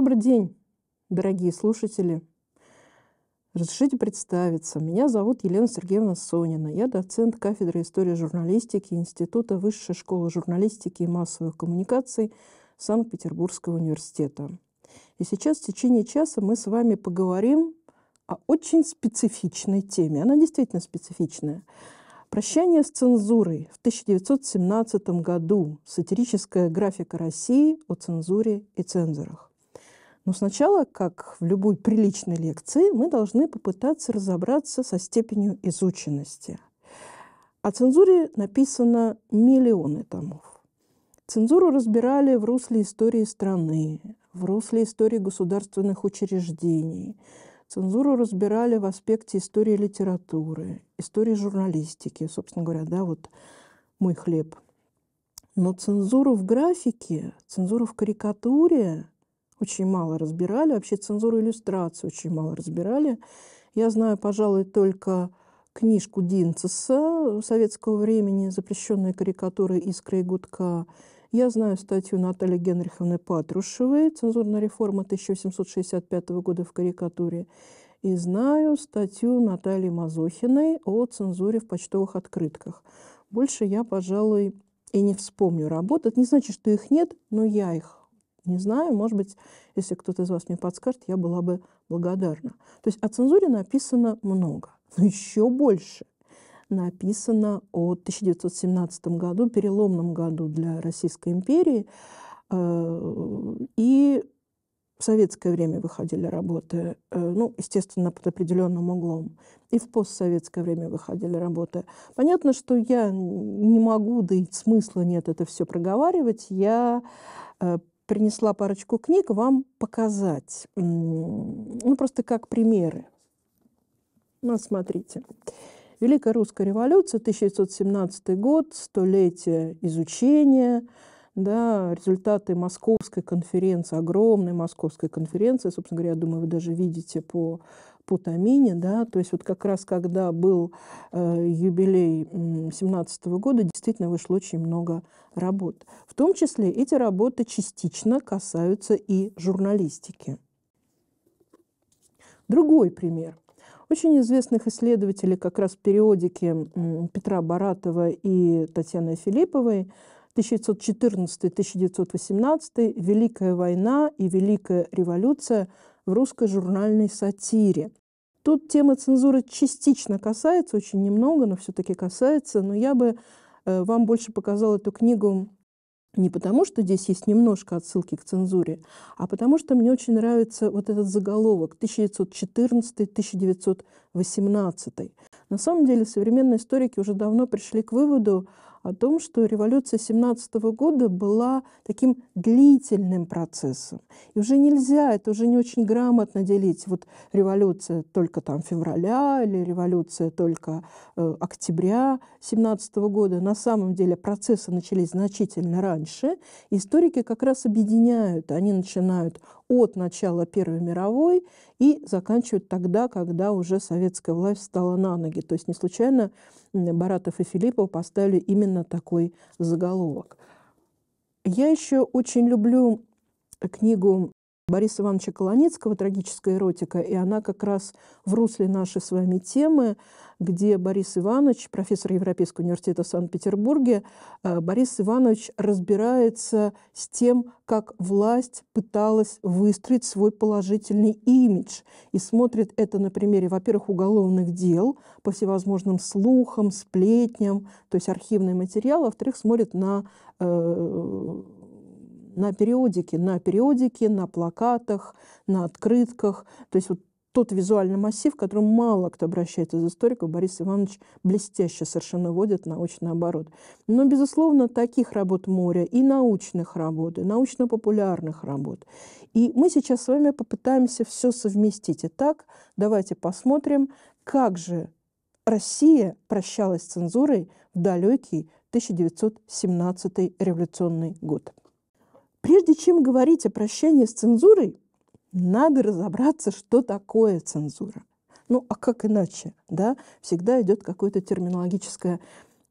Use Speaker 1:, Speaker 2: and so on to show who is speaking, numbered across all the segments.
Speaker 1: Добрый день, дорогие слушатели. Разрешите представиться. Меня зовут Елена Сергеевна Сонина. Я доцент кафедры истории журналистики Института Высшей школы журналистики и массовых коммуникаций Санкт-Петербургского университета. И сейчас в течение часа мы с вами поговорим о очень специфичной теме. Она действительно специфичная. Прощание с цензурой в 1917 году. Сатирическая графика России о цензуре и цензорах. Но сначала, как в любой приличной лекции, мы должны попытаться разобраться со степенью изученности. О цензуре написано миллионы томов. Цензуру разбирали в русле истории страны, в русле истории государственных учреждений. Цензуру разбирали в аспекте истории литературы, истории журналистики, собственно говоря, да, вот мой хлеб. Но цензуру в графике, цензуру в карикатуре очень мало разбирали, вообще цензуру иллюстрации очень мало разбирали. Я знаю, пожалуй, только книжку Динцеса советского времени «Запрещенные карикатуры «Искры и гудка». Я знаю статью Натальи Генриховны Патрушевой «Цензурная реформа 1865 года в карикатуре» и знаю статью Натальи Мазохиной о цензуре в почтовых открытках. Больше я, пожалуй, и не вспомню работ. Это не значит, что их нет, но я их не знаю. Может быть, если кто-то из вас мне подскажет, я была бы благодарна. То есть о цензуре написано много, но еще больше написано о 1917 году, переломном году для Российской империи. Э, и в советское время выходили работы, э, ну, естественно, под определенным углом. И в постсоветское время выходили работы. Понятно, что я не могу, да и смысла нет это все проговаривать. Я э, принесла парочку книг вам показать. Ну, просто как примеры. Ну, смотрите. Великая русская революция, 1917 год, столетие изучения, да, результаты Московской конференции, огромной Московской конференции, собственно говоря, я думаю, вы даже видите по Путамине, да, то есть вот как раз когда был э, юбилей 17 года, действительно вышло очень много работ. В том числе эти работы частично касаются и журналистики. Другой пример. Очень известных исследователей как раз в периодике Петра Баратова и Татьяны Филипповой 1914-1918 «Великая война и Великая революция» в русской журнальной сатире. Тут тема цензуры частично касается, очень немного, но все-таки касается. Но я бы э, вам больше показала эту книгу не потому, что здесь есть немножко отсылки к цензуре, а потому что мне очень нравится вот этот заголовок 1914-1918. На самом деле современные историки уже давно пришли к выводу, о том, что революция 17 года была таким длительным процессом. И уже нельзя, это уже не очень грамотно делить. Вот революция только там февраля или революция только э, октября 17 года. На самом деле процессы начались значительно раньше. Историки как раз объединяют, они начинают от начала Первой мировой и заканчивают тогда, когда уже советская власть встала на ноги. То есть не случайно Баратов и Филиппов поставили именно такой заголовок. Я еще очень люблю книгу Бориса Ивановича Колонецкого «Трагическая эротика», и она как раз в русле нашей с вами темы, где Борис Иванович, профессор Европейского университета в Санкт-Петербурге, э, Борис Иванович разбирается с тем, как власть пыталась выстроить свой положительный имидж и смотрит это на примере, во-первых, уголовных дел по всевозможным слухам, сплетням, то есть архивные материалы, а во-вторых, смотрит на э, на периодике, на периодике, на плакатах, на открытках. То есть вот тот визуальный массив, к которому мало кто обращается из историков, Борис Иванович блестяще совершенно вводит научный оборот. Но, безусловно, таких работ моря и научных работ, и научно-популярных работ. И мы сейчас с вами попытаемся все совместить. Итак, давайте посмотрим, как же Россия прощалась с цензурой в далекий 1917 революционный год. Прежде чем говорить о прощании с цензурой, надо разобраться, что такое цензура. Ну, а как иначе, да? Всегда идет какое-то терминологическое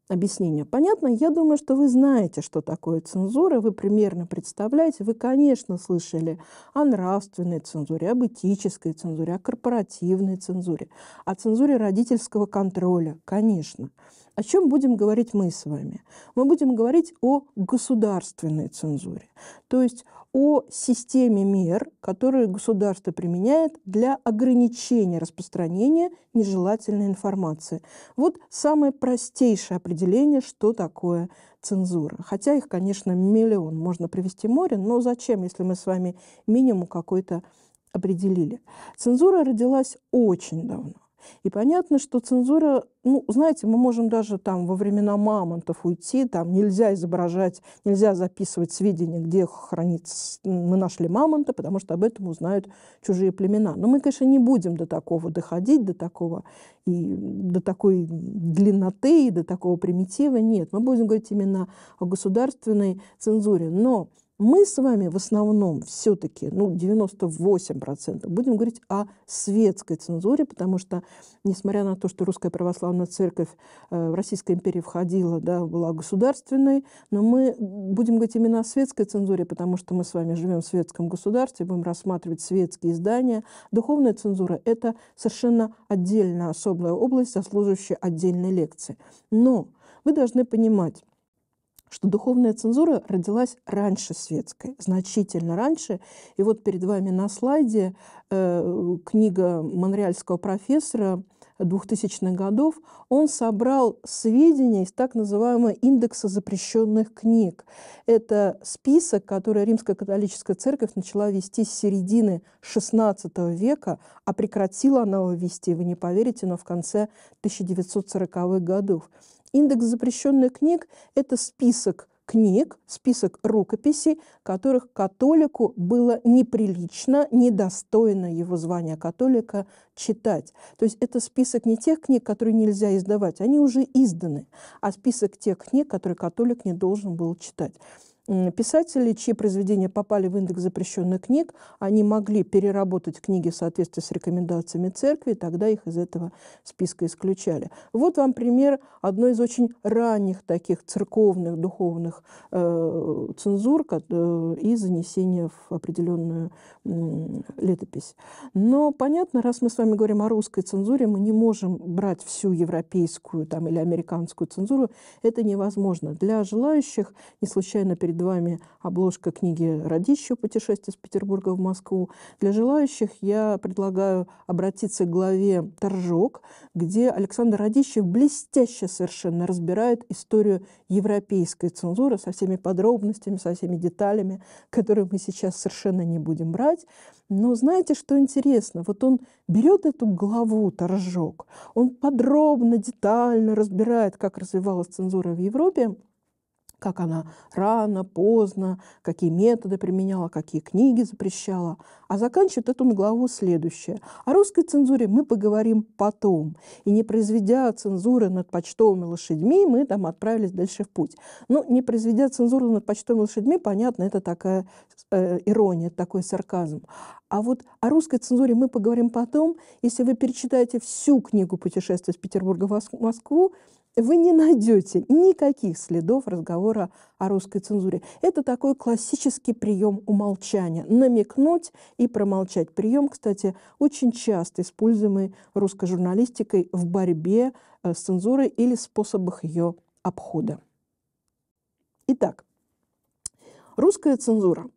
Speaker 1: объяснение. Понятно? Я думаю, что вы знаете, что такое цензура, вы примерно представляете. Вы, конечно, слышали о нравственной цензуре, об этической цензуре, о корпоративной цензуре, о цензуре родительского контроля, конечно. Конечно о чем будем говорить мы с вами? Мы будем говорить о государственной цензуре, то есть о системе мер, которые государство применяет для ограничения распространения нежелательной информации. Вот самое простейшее определение, что такое цензура. Хотя их, конечно, миллион можно привести море, но зачем, если мы с вами минимум какой-то определили? Цензура родилась очень давно. И понятно, что цензура, ну, знаете, мы можем даже там во времена мамонтов уйти, там нельзя изображать, нельзя записывать сведения, где хранится, мы нашли мамонта, потому что об этом узнают чужие племена. Но мы, конечно, не будем до такого доходить, до такого и до такой длинноты, и до такого примитива, нет. Мы будем говорить именно о государственной цензуре. Но мы с вами в основном все-таки, ну, 98% будем говорить о светской цензуре, потому что, несмотря на то, что Русская Православная Церковь э, в Российской империи входила, да, была государственной, но мы будем говорить именно о светской цензуре, потому что мы с вами живем в светском государстве, будем рассматривать светские издания. Духовная цензура – это совершенно отдельная особая область, заслуживающая отдельной лекции. Но вы должны понимать, что духовная цензура родилась раньше светской, значительно раньше. И вот перед вами на слайде э, книга монреальского профессора 2000-х годов. Он собрал сведения из так называемого индекса запрещенных книг. Это список, который Римская католическая церковь начала вести с середины XVI века, а прекратила она его вести, вы не поверите, но в конце 1940-х годов. Индекс запрещенных книг – это список книг, список рукописей, которых католику было неприлично, недостойно его звания католика читать. То есть это список не тех книг, которые нельзя издавать, они уже изданы, а список тех книг, которые католик не должен был читать писатели, чьи произведения попали в индекс запрещенных книг, они могли переработать книги в соответствии с рекомендациями церкви, и тогда их из этого списка исключали. Вот вам пример одной из очень ранних таких церковных духовных э, цензур э, и занесения в определенную э, летопись. Но понятно, раз мы с вами говорим о русской цензуре, мы не можем брать всю европейскую там, или американскую цензуру. Это невозможно. Для желающих, не случайно перед перед вами обложка книги «Радищу. Путешествие из Петербурга в Москву». Для желающих я предлагаю обратиться к главе «Торжок», где Александр Радищев блестяще совершенно разбирает историю европейской цензуры со всеми подробностями, со всеми деталями, которые мы сейчас совершенно не будем брать. Но знаете, что интересно? Вот он берет эту главу «Торжок», он подробно, детально разбирает, как развивалась цензура в Европе – как она рано, поздно, какие методы применяла, какие книги запрещала. А заканчивает эту главу следующее. О русской цензуре мы поговорим потом. И не произведя цензуры над почтовыми лошадьми, мы там отправились дальше в путь. Ну, не произведя цензуру над почтовыми лошадьми, понятно, это такая э, ирония, такой сарказм. А вот о русской цензуре мы поговорим потом. Если вы перечитаете всю книгу «Путешествие из Петербурга в Москву», вы не найдете никаких следов разговора о русской цензуре. Это такой классический прием умолчания. Намекнуть и промолчать. Прием, кстати, очень часто используемый русской журналистикой в борьбе э, с цензурой или способах ее обхода. Итак, русская цензура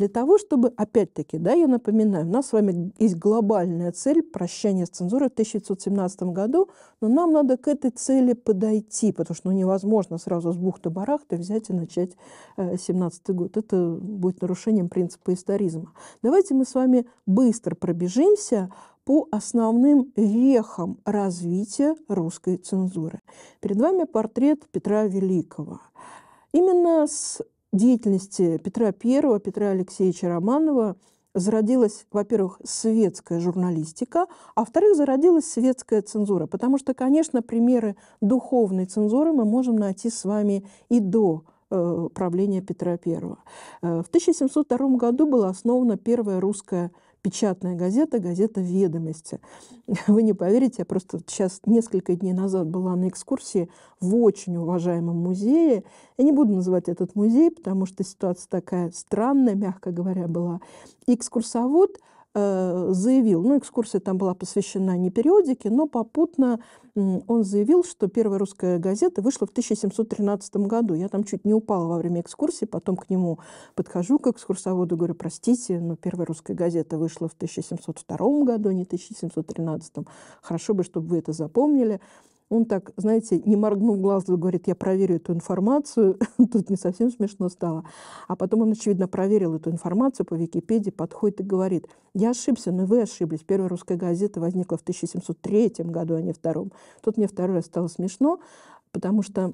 Speaker 1: для того, чтобы, опять-таки, да, я напоминаю, у нас с вами есть глобальная цель прощания с цензурой в 1917 году, но нам надо к этой цели подойти, потому что ну, невозможно сразу с бухты-барахты взять и начать э, 17 год. Это будет нарушением принципа историзма. Давайте мы с вами быстро пробежимся по основным вехам развития русской цензуры. Перед вами портрет Петра Великого. Именно с деятельности Петра I, Петра Алексеевича Романова зародилась, во-первых, светская журналистика, а во-вторых, зародилась светская цензура. Потому что, конечно, примеры духовной цензуры мы можем найти с вами и до э, правления Петра I. Э, в 1702 году была основана первая русская печатная газета, газета «Ведомости». Вы не поверите, я просто сейчас несколько дней назад была на экскурсии в очень уважаемом музее. Я не буду называть этот музей, потому что ситуация такая странная, мягко говоря, была. И экскурсовод – Э, заявил, ну, экскурсия там была посвящена не периодике, но попутно он заявил, что первая русская газета вышла в 1713 году. Я там чуть не упала во время экскурсии, потом к нему подхожу к экскурсоводу, говорю, простите, но первая русская газета вышла в 1702 году, не 1713. Хорошо бы, чтобы вы это запомнили. Он так, знаете, не моргнул глазом, а говорит, я проверю эту информацию. Тут не совсем смешно стало. А потом он, очевидно, проверил эту информацию по Википедии, подходит и говорит, я ошибся, но вы ошиблись. Первая русская газета возникла в 1703 году, а не втором. Тут мне второй раз стало смешно, потому что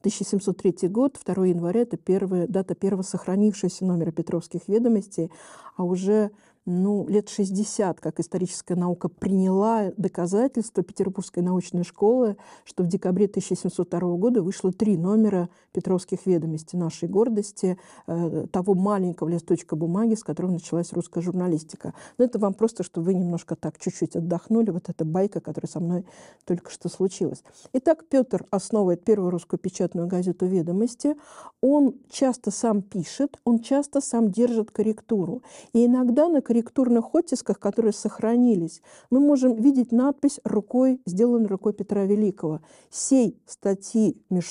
Speaker 1: 1703 год, 2 января – это первая, дата первого сохранившегося номера Петровских ведомостей, а уже ну, лет 60, как историческая наука приняла доказательства Петербургской научной школы, что в декабре 1702 года вышло три номера «Петровских ведомостей» нашей гордости, э, того маленького листочка бумаги, с которого началась русская журналистика. Но это вам просто, чтобы вы немножко так чуть-чуть отдохнули, вот эта байка, которая со мной только что случилась. Итак, Петр основывает первую русскую печатную газету «Ведомости». Он часто сам пишет, он часто сам держит корректуру. И иногда на корректурных оттисках, которые сохранились, мы можем видеть надпись рукой, сделанной рукой Петра Великого. «Сей статьи меж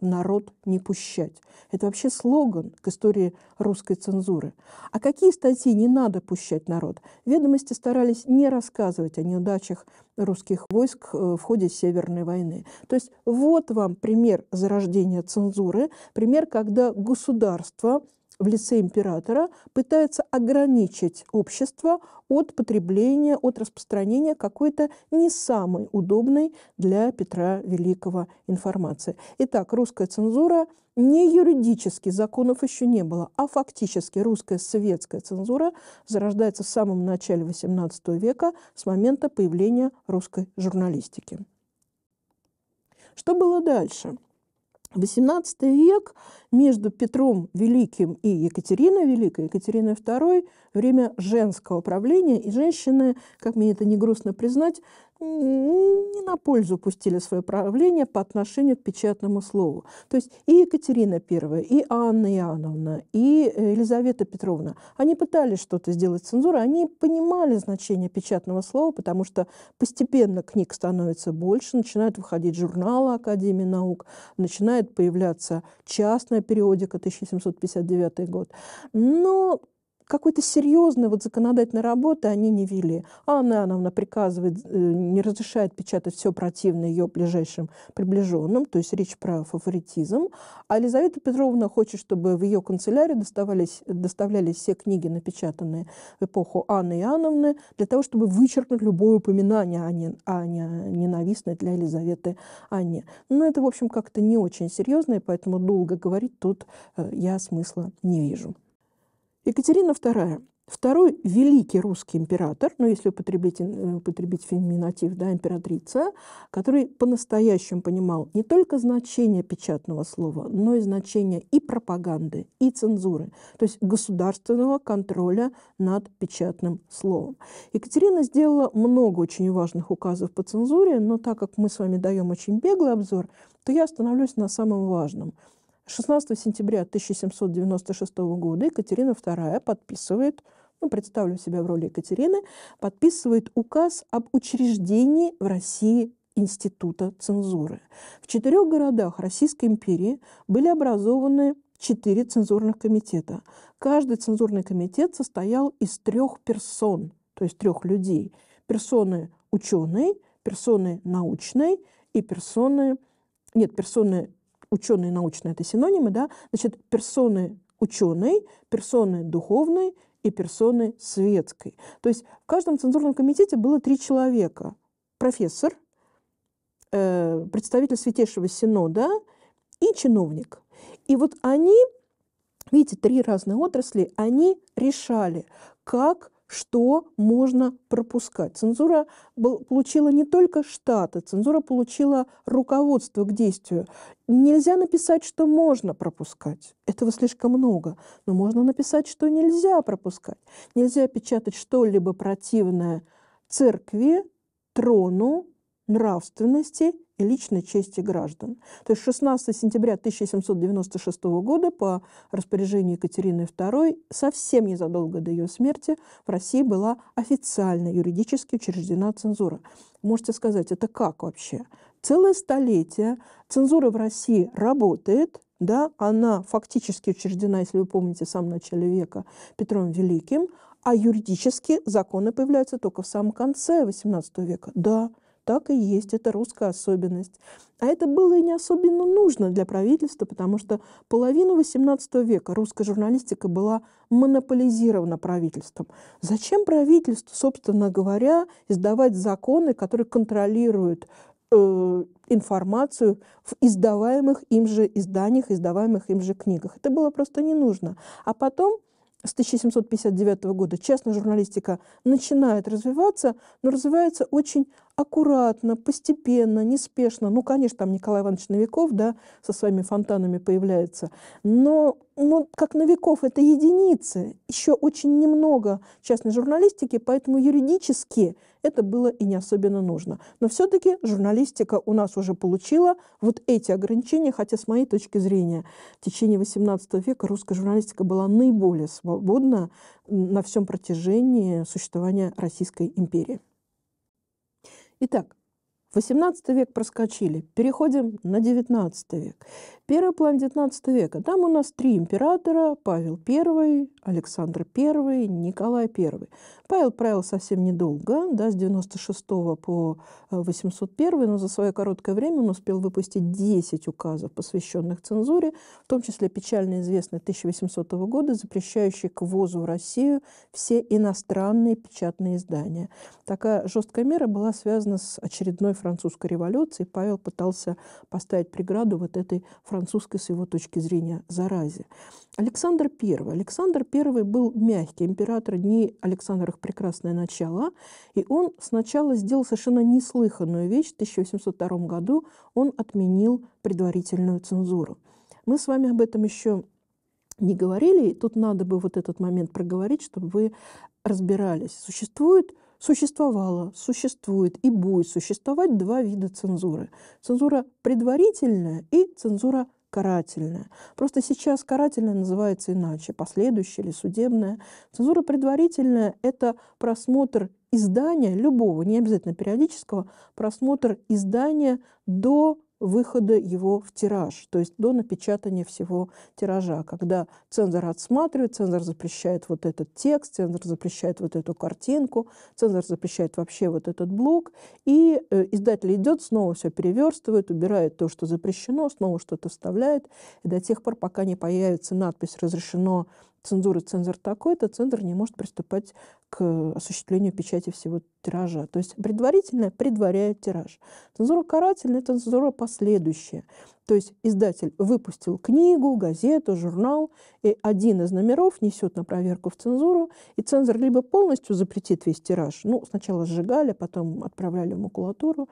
Speaker 1: народ не пущать». Это вообще слоган к истории русской цензуры. А какие статьи не надо пущать народ? Ведомости старались не рассказывать о неудачах русских войск э, в ходе Северной войны. То есть вот вам пример зарождения цензуры, пример, когда государство в лице императора пытается ограничить общество от потребления, от распространения какой-то не самой удобной для Петра Великого информации. Итак, русская цензура не юридически законов еще не было, а фактически русская советская цензура зарождается в самом начале XVIII века с момента появления русской журналистики. Что было дальше? XVIII век между Петром Великим и Екатериной Великой, Екатериной II, время женского правления, и женщины, как мне это не грустно признать, не на пользу пустили свое правление по отношению к печатному слову. То есть и Екатерина I, и Анна Иоанновна, и э, Елизавета Петровна, они пытались что-то сделать с цензурой, они понимали значение печатного слова, потому что постепенно книг становится больше, начинают выходить журналы Академии наук, начинает появляться частная периодика 1759 год. Но какой-то серьезной вот законодательной работы они не вели. А она, она, она приказывает, э, не разрешает печатать все противное ее ближайшим приближенным, то есть речь про фаворитизм. А Елизавета Петровна хочет, чтобы в ее канцелярию доставались, доставлялись все книги, напечатанные в эпоху Анны Иоанновны, для того, чтобы вычеркнуть любое упоминание о, не, о не, ненавистной для Елизаветы Анне. Но это, в общем, как-то не очень серьезно, и поэтому долго говорить тут э, я смысла не вижу. Екатерина II. Второй великий русский император, ну, если употребить, э, употребить феминатив, да, императрица, который по-настоящему понимал не только значение печатного слова, но и значение и пропаганды, и цензуры, то есть государственного контроля над печатным словом. Екатерина сделала много очень важных указов по цензуре, но так как мы с вами даем очень беглый обзор, то я остановлюсь на самом важном – 16 сентября 1796 года Екатерина II подписывает, ну, представлю себя в роли Екатерины, подписывает указ об учреждении в России института цензуры. В четырех городах Российской империи были образованы четыре цензурных комитета. Каждый цензурный комитет состоял из трех персон, то есть трех людей. Персоны ученой, персоны научной и персоны... Нет, персоны ученые научные это синонимы, да, значит, персоны ученой, персоны духовной и персоны светской. То есть в каждом цензурном комитете было три человека. Профессор, э, представитель Святейшего Синода и чиновник. И вот они, видите, три разные отрасли, они решали, как что можно пропускать. Цензура получила не только штаты, цензура получила руководство к действию. Нельзя написать, что можно пропускать. Этого слишком много. Но можно написать, что нельзя пропускать. Нельзя печатать что-либо противное церкви, трону, нравственности и личной чести граждан. То есть 16 сентября 1796 года по распоряжению Екатерины II, совсем незадолго до ее смерти, в России была официально юридически учреждена цензура. Можете сказать, это как вообще? Целое столетие цензура в России работает – да, она фактически учреждена, если вы помните, в самом начале века Петром Великим, а юридически законы появляются только в самом конце XVIII века. Да, так и есть, это русская особенность. А это было и не особенно нужно для правительства, потому что половину XVIII века русская журналистика была монополизирована правительством. Зачем правительству, собственно говоря, издавать законы, которые контролируют э, информацию в издаваемых им же изданиях, издаваемых им же книгах. Это было просто не нужно. А потом с 1759 года частная журналистика начинает развиваться, но развивается очень аккуратно, постепенно, неспешно. Ну, конечно, там Николай Иванович Новиков, да, со своими фонтанами появляется. Но, ну, как Новиков, это единицы. Еще очень немного частной журналистики, поэтому юридически это было и не особенно нужно. Но все-таки журналистика у нас уже получила вот эти ограничения, хотя с моей точки зрения в течение XVIII века русская журналистика была наиболее свободна на всем протяжении существования Российской империи. Итак, 18 век проскочили, переходим на 19 век. Первый план 19 века. Там у нас три императора, Павел I, Александр I, Николай I. Павел правил совсем недолго, да, с 96 по 801, э, но за свое короткое время он успел выпустить 10 указов, посвященных цензуре, в том числе печально известный 1800 года, запрещающий к ввозу в Россию все иностранные печатные издания. Такая жесткая мера была связана с очередной французской революции, Павел пытался поставить преграду вот этой французской, с его точки зрения, заразе. Александр I. Александр I был мягкий император дней Александра прекрасное начало, и он сначала сделал совершенно неслыханную вещь. В 1802 году он отменил предварительную цензуру. Мы с вами об этом еще не говорили, и тут надо бы вот этот момент проговорить, чтобы вы разбирались. Существует существовало, существует и будет существовать два вида цензуры. Цензура предварительная и цензура карательная. Просто сейчас карательная называется иначе, последующая или судебная. Цензура предварительная – это просмотр издания любого, не обязательно периодического, просмотр издания до выхода его в тираж, то есть до напечатания всего тиража, когда цензор отсматривает, цензор запрещает вот этот текст, цензор запрещает вот эту картинку, цензор запрещает вообще вот этот блок, и э, издатель идет, снова все переверстывает, убирает то, что запрещено, снова что-то вставляет, и до тех пор, пока не появится надпись «Разрешено цензуры цензор такой-то, цензор не может приступать к э, осуществлению печати всего тиража. То есть предварительное предваряет тираж. Цензура карательная – это цензура последующая. То есть издатель выпустил книгу, газету, журнал, и один из номеров несет на проверку в цензуру, и цензор либо полностью запретит весь тираж, ну, сначала сжигали, потом отправляли в макулатуру,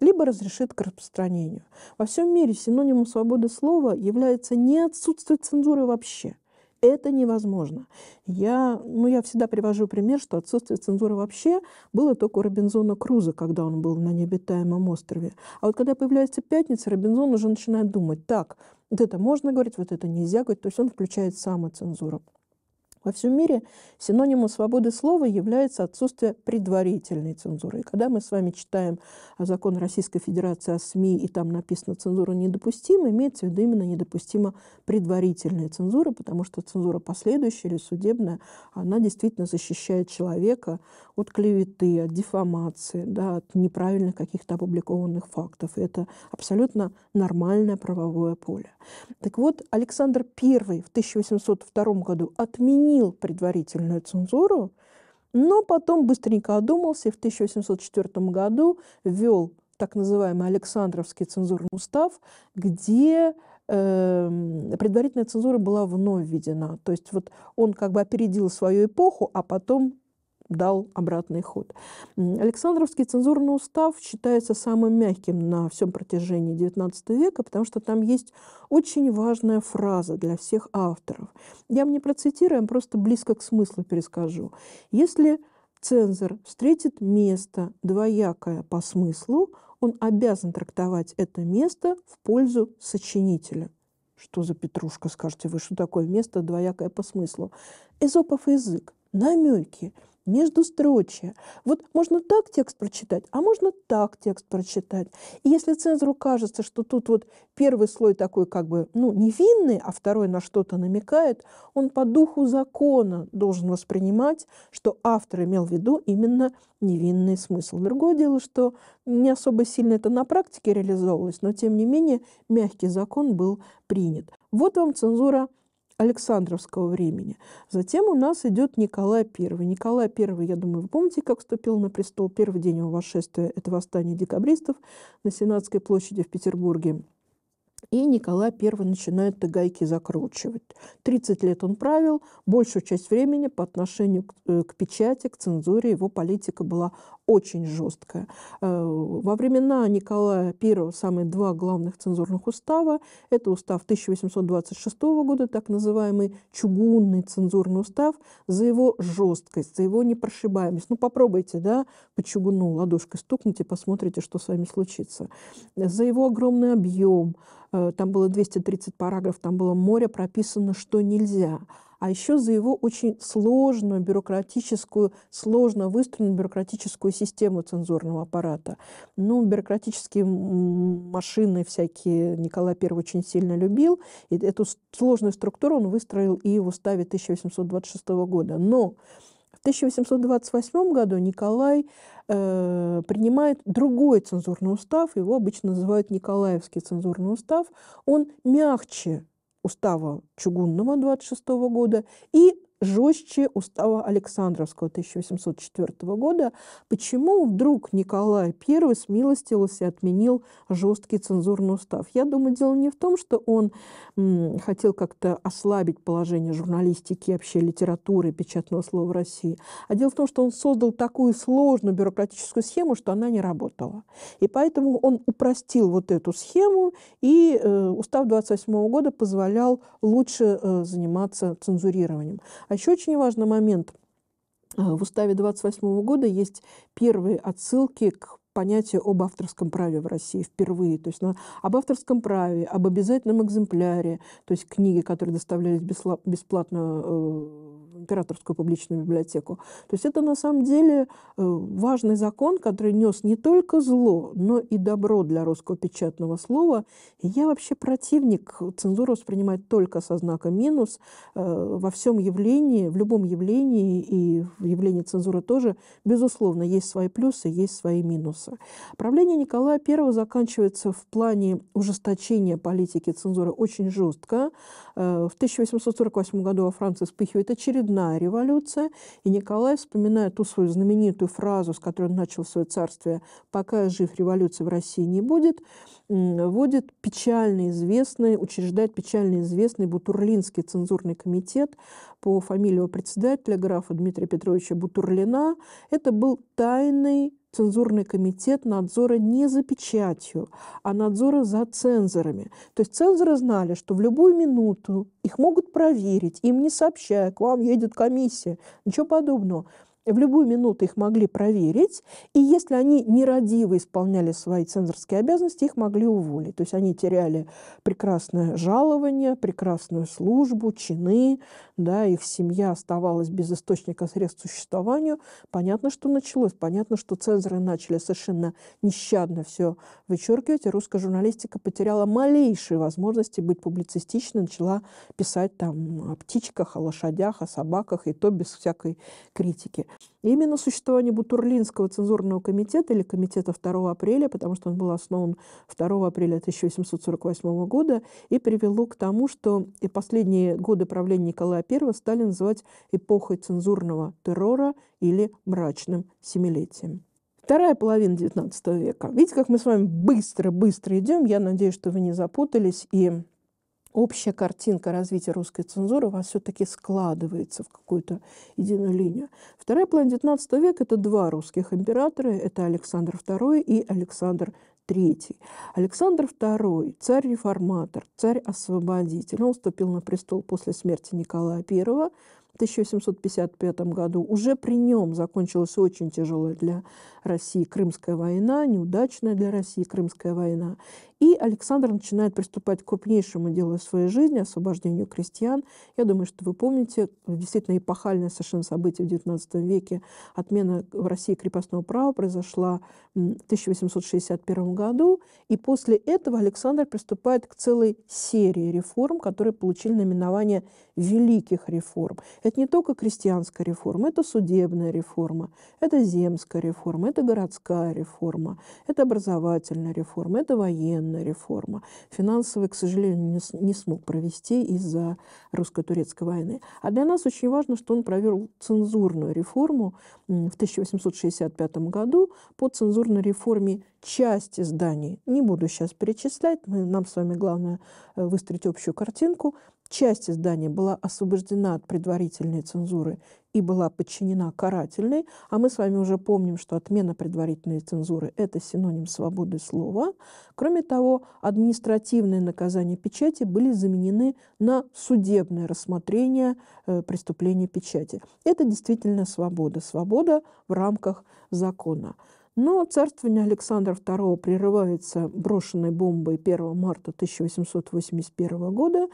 Speaker 1: либо разрешит к распространению. Во всем мире синонимом свободы слова является не отсутствие цензуры вообще – это невозможно. Я, ну, я всегда привожу пример, что отсутствие цензуры вообще было только у Робинзона Круза, когда он был на необитаемом острове. А вот когда появляется пятница, Робинзон уже начинает думать, так, вот это можно говорить, вот это нельзя говорить. То есть он включает самоцензуру. Во всем мире синонимом свободы слова является отсутствие предварительной цензуры. И когда мы с вами читаем закон Российской Федерации о СМИ, и там написано «цензура недопустима», имеется в виду именно недопустима предварительная цензура, потому что цензура последующая или судебная, она действительно защищает человека от клеветы, от дефамации, да, от неправильных каких-то опубликованных фактов. И это абсолютно нормальное правовое поле. Так вот, Александр I в 1802 году отменил отменил предварительную цензуру, но потом быстренько одумался и в 1804 году ввел так называемый Александровский цензурный устав, где э, предварительная цензура была вновь введена. То есть вот он как бы опередил свою эпоху, а потом дал обратный ход. Александровский цензурный устав считается самым мягким на всем протяжении XIX века, потому что там есть очень важная фраза для всех авторов. Я вам не процитирую, я просто близко к смыслу перескажу. Если цензор встретит место двоякое по смыслу, он обязан трактовать это место в пользу сочинителя. Что за петрушка, скажете вы, что такое место двоякое по смыслу? Эзопов язык, намеки, между строчья. Вот можно так текст прочитать, а можно так текст прочитать. И если цензору кажется, что тут вот первый слой такой как бы, ну, невинный, а второй на что-то намекает, он по духу закона должен воспринимать, что автор имел в виду именно невинный смысл. Другое дело, что не особо сильно это на практике реализовывалось, но тем не менее мягкий закон был принят. Вот вам цензура – Александровского времени. Затем у нас идет Николай I. Николай I, я думаю, вы помните, как вступил на престол. Первый день его восшествия – это восстание декабристов на Сенатской площади в Петербурге. И Николай I начинает гайки закручивать. 30 лет он правил, большую часть времени по отношению к, э, к печати, к цензуре его политика была очень жестко. Э, во времена Николая I самые два главных цензурных устава – это устав 1826 года, так называемый чугунный цензурный устав, за его жесткость, за его непрошибаемость. Ну, попробуйте, да, по чугуну ладошкой стукните, посмотрите, что с вами случится. За его огромный объем, э, там было 230 параграфов, там было море прописано, что нельзя – а еще за его очень сложную бюрократическую, сложно выстроенную бюрократическую систему цензурного аппарата. Ну, бюрократические машины всякие Николай I очень сильно любил, и эту сложную структуру он выстроил и в уставе 1826 года. Но в 1828 году Николай э, принимает другой цензурный устав, его обычно называют Николаевский цензурный устав. Он мягче устава Чугунного 26 года и жестче устава Александровского 1804 года, почему вдруг Николай I с и отменил жесткий цензурный устав. Я думаю, дело не в том, что он хотел как-то ослабить положение журналистики, вообще литературы, печатного слова в России, а дело в том, что он создал такую сложную бюрократическую схему, что она не работала. И поэтому он упростил вот эту схему, и э, устав 28 года позволял лучше э, заниматься цензурированием. А еще очень важный момент. А, в уставе 28 года есть первые отсылки к понятие об авторском праве в России впервые, то есть на, об авторском праве, об обязательном экземпляре, то есть книги, которые доставлялись бесплатно э, императорскую публичную библиотеку. То есть это на самом деле э, важный закон, который нес не только зло, но и добро для русского печатного слова. И я вообще противник цензуры воспринимать только со знаком минус э, во всем явлении, в любом явлении и в явлении цензуры тоже, безусловно, есть свои плюсы, есть свои минусы. Правление Николая I заканчивается в плане ужесточения политики цензуры очень жестко. Э, в 1848 году во Франции вспыхивает очередной очередная революция, и Николай вспоминает ту свою знаменитую фразу, с которой он начал свое царствие «пока я жив, революции в России не будет», вводит печально известный, учреждает печально известный Бутурлинский цензурный комитет по фамилии председателя графа Дмитрия Петровича Бутурлина. Это был тайный цензурный комитет надзора не за печатью, а надзора за цензорами. То есть цензоры знали, что в любую минуту их могут проверить, им не сообщая, к вам едет комиссия, ничего подобного в любую минуту их могли проверить, и если они нерадиво исполняли свои цензорские обязанности, их могли уволить. То есть они теряли прекрасное жалование, прекрасную службу, чины, да, их семья оставалась без источника средств существованию. Понятно, что началось, понятно, что цензоры начали совершенно нещадно все вычеркивать, и русская журналистика потеряла малейшие возможности быть публицистичной, начала писать там о птичках, о лошадях, о собаках, и то без всякой критики именно существование Бутурлинского цензурного комитета или комитета 2 апреля, потому что он был основан 2 апреля 1848 года, и привело к тому, что и последние годы правления Николая I стали называть эпохой цензурного террора или мрачным семилетием. Вторая половина XIX века. Видите, как мы с вами быстро-быстро идем. Я надеюсь, что вы не запутались и общая картинка развития русской цензуры у вас все-таки складывается в какую-то единую линию. Вторая половина XIX века – это два русских императора. Это Александр II и Александр III. Александр II, царь-реформатор, царь-освободитель, он вступил на престол после смерти Николая I, в 1855 году. Уже при нем закончилась очень тяжелая для России Крымская война, неудачная для России Крымская война. И Александр начинает приступать к крупнейшему делу своей жизни, освобождению крестьян. Я думаю, что вы помните действительно эпохальное совершенно событие в XIX веке. Отмена в России крепостного права произошла в 1861 году. И после этого Александр приступает к целой серии реформ, которые получили наименование «великих реформ». Это не только крестьянская реформа, это судебная реформа, это земская реформа, это это городская реформа, это образовательная реформа, это военная реформа. Финансовый, к сожалению, не, не смог провести из-за русско-турецкой войны. А для нас очень важно, что он провел цензурную реформу в 1865 году. По цензурной реформе части зданий. не буду сейчас перечислять, мы, нам с вами главное э, выстроить общую картинку, часть здания была освобождена от предварительной цензуры и была подчинена карательной, а мы с вами уже помним, что отмена предварительной цензуры – это синоним свободы слова. Кроме того, административные наказания печати были заменены на судебное рассмотрение э, преступления печати. Это действительно свобода, свобода в рамках закона. Но царствование Александра II прерывается брошенной бомбой 1 марта 1881 года,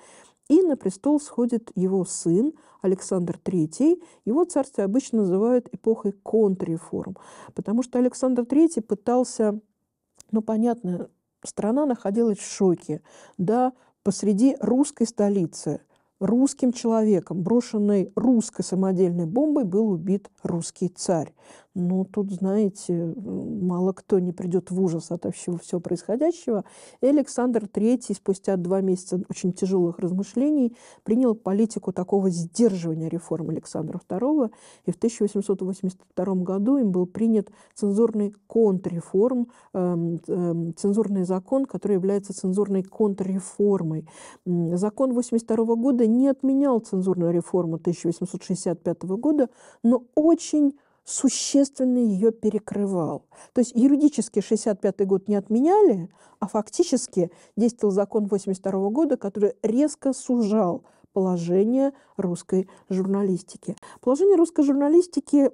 Speaker 1: и на престол сходит его сын Александр III. Его царство обычно называют эпохой контрреформ, потому что Александр III пытался, ну понятно, страна находилась в шоке, да, посреди русской столицы – русским человеком, брошенной русской самодельной бомбой, был убит русский царь. Ну, тут, знаете, мало кто не придет в ужас от всего, всего происходящего. И Александр III спустя два месяца очень тяжелых размышлений принял политику такого сдерживания реформ Александра II, и в 1882 году им был принят цензурный контрреформ, э, э, цензурный закон, который является цензурной контрреформой. Закон 82 года не отменял цензурную реформу 1865 года, но очень существенно ее перекрывал. То есть юридически 65 год не отменяли, а фактически действовал закон 82 -го года, который резко сужал положение русской журналистики. Положение русской журналистики,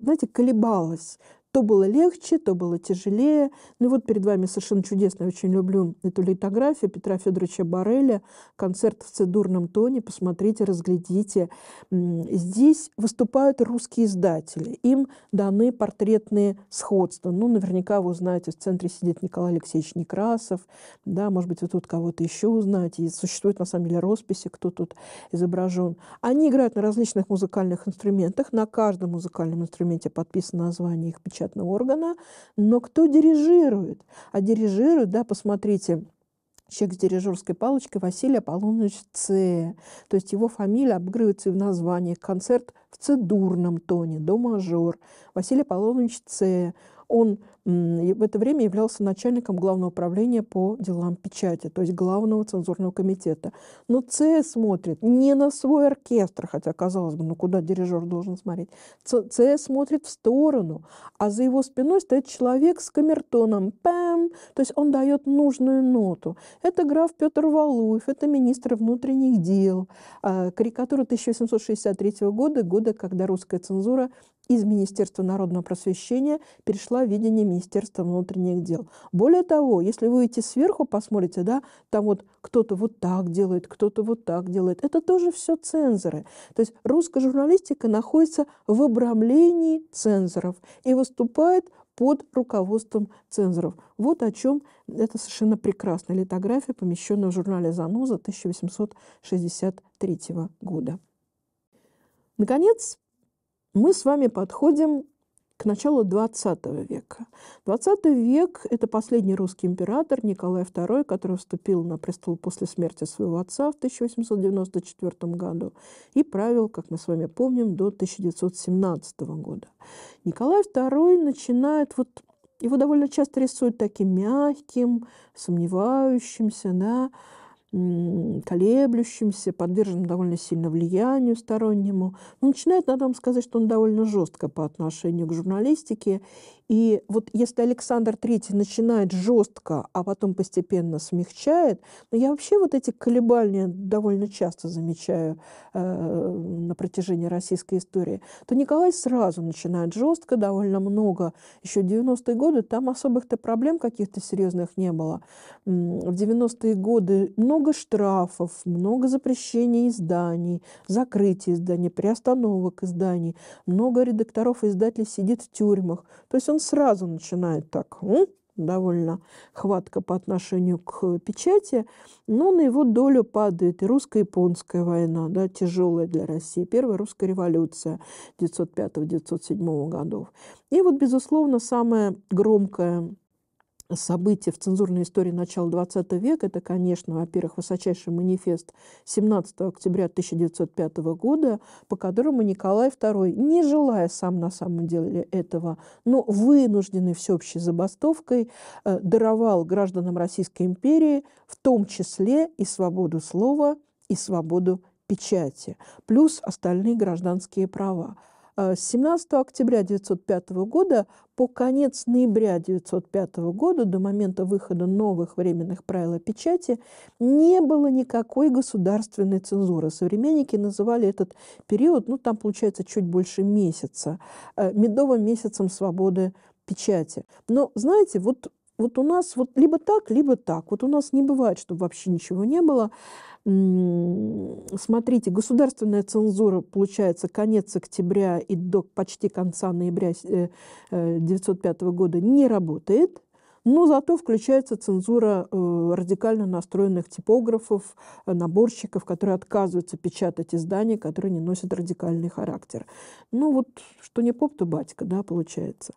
Speaker 1: знаете, колебалось то было легче, то было тяжелее. Ну и вот перед вами совершенно чудесно, очень люблю эту литографию Петра Федоровича Бареля, концерт в цедурном тоне, посмотрите, разглядите. Здесь выступают русские издатели, им даны портретные сходства. Ну, наверняка вы узнаете, в центре сидит Николай Алексеевич Некрасов, да, может быть, вы тут кого-то еще узнаете. И существуют, на самом деле, росписи, кто тут изображен. Они играют на различных музыкальных инструментах, на каждом музыкальном инструменте подписано название их печати печатного органа, но кто дирижирует? А дирижирует, да, посмотрите, человек с дирижерской палочкой Василий Аполлонович Ц. То есть его фамилия обыгрывается и в названии. Концерт в цедурном тоне, до мажор. Василий Аполлонович Ц. Он в это время являлся начальником Главного управления по делам печати, то есть Главного цензурного комитета. Но Цея смотрит не на свой оркестр, хотя, казалось бы, ну куда дирижер должен смотреть. Цея смотрит в сторону, а за его спиной стоит человек с камертоном. Пэм! То есть он дает нужную ноту. Это граф Петр Валуев, это министр внутренних дел. А, карикатура 1863 года, года, когда русская цензура из Министерства народного просвещения перешла в видение Министерства внутренних дел. Более того, если вы идти сверху, посмотрите, да, там вот кто-то вот так делает, кто-то вот так делает. Это тоже все цензоры. То есть русская журналистика находится в обрамлении цензоров и выступает под руководством цензоров. Вот о чем эта совершенно прекрасная литография, помещенная в журнале «Заноза» 1863 года. Наконец, мы с вами подходим к началу XX века. XX век – это последний русский император Николай II, который вступил на престол после смерти своего отца в 1894 году и правил, как мы с вами помним, до 1917 года. Николай II начинает вот его довольно часто рисуют таким мягким, сомневающимся, да, колеблющимся, подверженным довольно сильно влиянию стороннему. Но ну, начинает, надо вам сказать, что он довольно жестко по отношению к журналистике и вот если Александр III начинает жестко, а потом постепенно смягчает, но я вообще вот эти колебания довольно часто замечаю э, на протяжении российской истории, то Николай сразу начинает жестко, довольно много. Еще 90-е годы там особых-то проблем каких-то серьезных не было. В 90-е годы много штрафов, много запрещений изданий, закрытий изданий, приостановок изданий, много редакторов и издателей сидит в тюрьмах. То есть он сразу начинает так довольно хватка по отношению к печати, но на его долю падает и русско-японская война, да, тяжелая для России, первая русская революция 1905-1907 годов. И вот, безусловно, самое громкое события в цензурной истории начала XX века. Это, конечно, во-первых, высочайший манифест 17 октября 1905 года, по которому Николай II, не желая сам на самом деле этого, но вынужденный всеобщей забастовкой, э, даровал гражданам Российской империи в том числе и свободу слова, и свободу печати, плюс остальные гражданские права. Э, с 17 октября 1905 года по конец ноября 1905 года, до момента выхода новых временных правил печати, не было никакой государственной цензуры. Современники называли этот период, ну там получается чуть больше месяца, э, медовым месяцем свободы печати. Но, знаете, вот вот у нас вот либо так, либо так. Вот у нас не бывает, чтобы вообще ничего не было. Смотрите, государственная цензура, получается, конец октября и до почти конца ноября 1905 э, э, года не работает. Но зато включается цензура э, радикально настроенных типографов, э, наборщиков, которые отказываются печатать издания, которые не носят радикальный характер. Ну вот, что не поп, то батька, да, получается.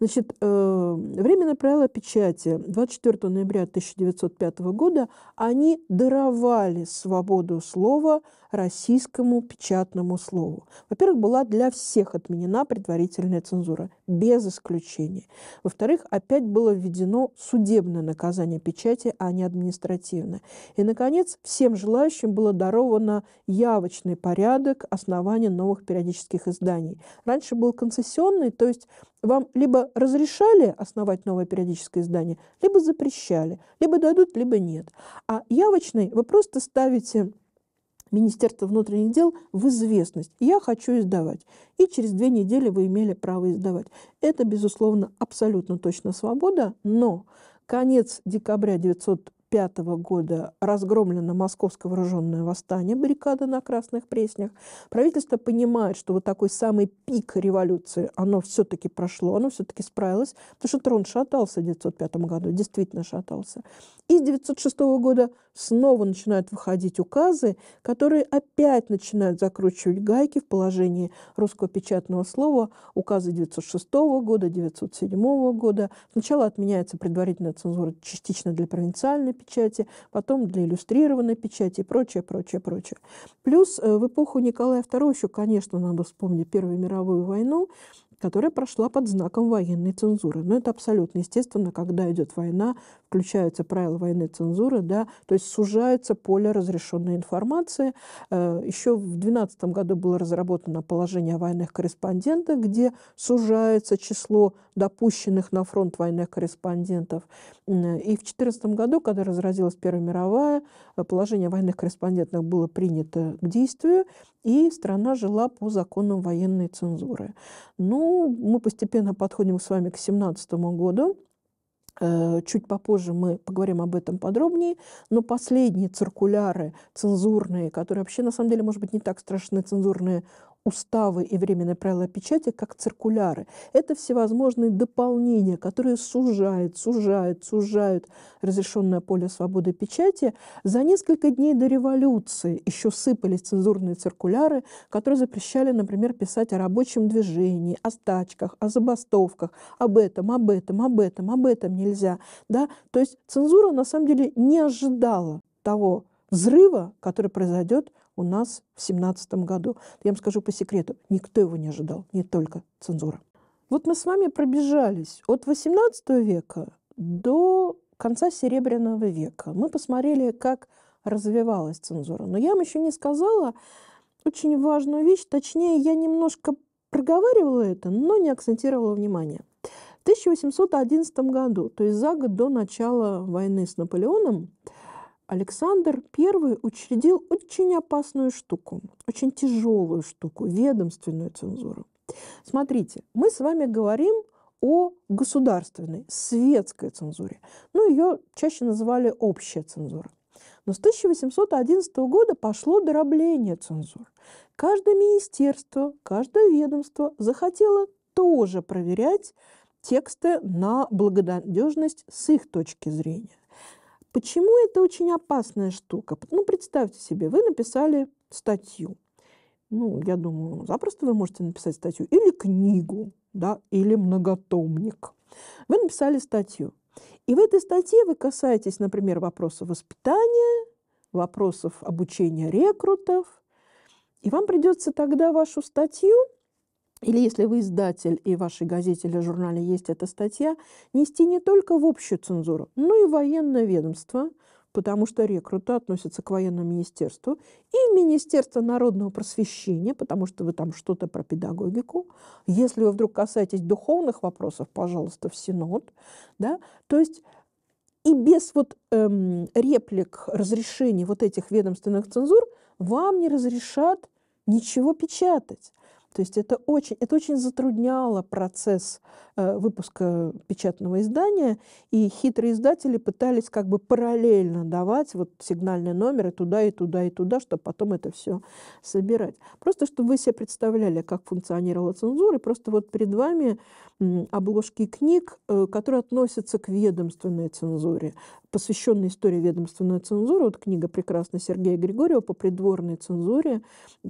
Speaker 1: Значит, э, временное правило печати 24 ноября 1905 года они даровали свободу слова российскому печатному слову. Во-первых, была для всех отменена предварительная цензура, без исключения. Во-вторых, опять было введено введено судебное наказание печати, а не административное. И, наконец, всем желающим было даровано явочный порядок основания новых периодических изданий. Раньше был концессионный, то есть вам либо разрешали основать новое периодическое издание, либо запрещали, либо дадут, либо нет. А явочный вы просто ставите Министерства внутренних дел в известность. Я хочу издавать. И через две недели вы имели право издавать. Это, безусловно, абсолютно точно свобода, но конец декабря 900 1905 года разгромлено московское вооруженное восстание, баррикада на Красных Преснях. Правительство понимает, что вот такой самый пик революции, оно все-таки прошло, оно все-таки справилось, потому что трон шатался в 1905 году, действительно шатался. И с 1906 года снова начинают выходить указы, которые опять начинают закручивать гайки в положении русского печатного слова, указы 1906 года, 1907 года. Сначала отменяется предварительная цензура частично для провинциальной печати, потом для иллюстрированной печати и прочее, прочее, прочее. Плюс э, в эпоху Николая II еще, конечно, надо вспомнить Первую мировую войну, которая прошла под знаком военной цензуры. Но это абсолютно естественно, когда идет война, включаются правила военной цензуры, да, то есть сужается поле разрешенной информации. Э, Еще в 2012 году было разработано положение о военных корреспондентах, где сужается число допущенных на фронт военных корреспондентов. И в 2014 году, когда разразилась Первая мировая, э, положение о военных корреспондентах было принято к действию, и страна жила по законам военной цензуры. Ну, ну, мы постепенно подходим с вами к 2017 году. Э, чуть попозже мы поговорим об этом подробнее, но последние циркуляры цензурные, которые вообще на самом деле, может быть, не так страшны цензурные уставы и временные правила печати как циркуляры. Это всевозможные дополнения, которые сужают, сужают, сужают разрешенное поле свободы печати. За несколько дней до революции еще сыпались цензурные циркуляры, которые запрещали, например, писать о рабочем движении, о стачках, о забастовках, об этом, об этом, об этом, об этом нельзя. Да? То есть цензура на самом деле не ожидала того взрыва, который произойдет у нас в семнадцатом году. Я вам скажу по секрету, никто его не ожидал, не только цензура. Вот мы с вами пробежались от 18 века до конца Серебряного века. Мы посмотрели, как развивалась цензура. Но я вам еще не сказала очень важную вещь, точнее, я немножко проговаривала это, но не акцентировала внимание. В 1811 году, то есть за год до начала войны с Наполеоном, Александр I учредил очень опасную штуку, очень тяжелую штуку, ведомственную цензуру. Смотрите, мы с вами говорим о государственной, светской цензуре. Ну, ее чаще называли общая цензура. Но с 1811 года пошло дробление цензур. Каждое министерство, каждое ведомство захотело тоже проверять тексты на благонадежность с их точки зрения. Почему это очень опасная штука? Ну, представьте себе, вы написали статью. Ну, я думаю, запросто вы можете написать статью или книгу, да, или многотомник. Вы написали статью. И в этой статье вы касаетесь, например, вопроса воспитания, вопросов обучения рекрутов. И вам придется тогда вашу статью или если вы издатель и в вашей газете или журнале есть эта статья, нести не только в общую цензуру, но и военное ведомство, потому что рекруты относятся к военному министерству, и Министерство народного просвещения, потому что вы там что-то про педагогику. Если вы вдруг касаетесь духовных вопросов, пожалуйста, в Синод. Да? То есть и без вот эм, реплик разрешений вот этих ведомственных цензур вам не разрешат ничего печатать. То есть это очень, это очень затрудняло процесс э, выпуска печатного издания, и хитрые издатели пытались как бы параллельно давать вот сигнальные номеры туда и туда и туда, чтобы потом это все собирать. Просто чтобы вы себе представляли, как функционировала цензура, и просто вот перед вами обложки книг, э, которые относятся к ведомственной цензуре посвященная истории ведомственной цензуры, вот книга прекрасна Сергея Григорьева по придворной цензуре,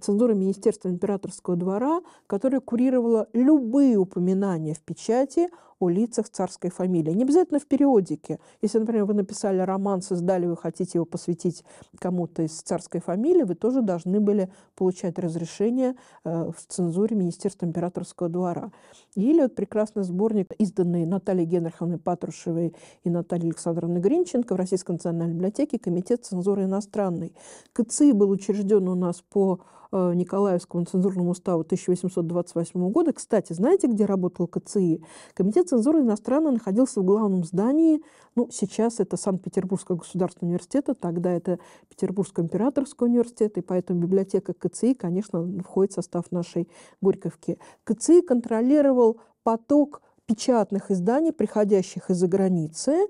Speaker 1: цензура Министерства императорского двора, которая курировала любые упоминания в печати о лицах царской фамилии. Не обязательно в периодике. Если, например, вы написали роман, создали, вы хотите его посвятить кому-то из царской фамилии, вы тоже должны были получать разрешение э, в цензуре Министерства императорского двора. Или вот прекрасный сборник, изданный Натальей Генриховной Патрушевой и Натальей Александровной Гринченко в Российской национальной библиотеке «Комитет цензуры иностранной». КЦИ был учрежден у нас по Николаевскому цензурному уставу 1828 года. Кстати, знаете, где работал КЦИ? Комитет цензуры иностранно находился в главном здании, ну, сейчас это Санкт-Петербургского государственного университета, тогда это Петербургского императорского университета, и поэтому библиотека КЦИ, конечно, входит в состав нашей Горьковки. КЦИ контролировал поток печатных изданий, приходящих из-за границы,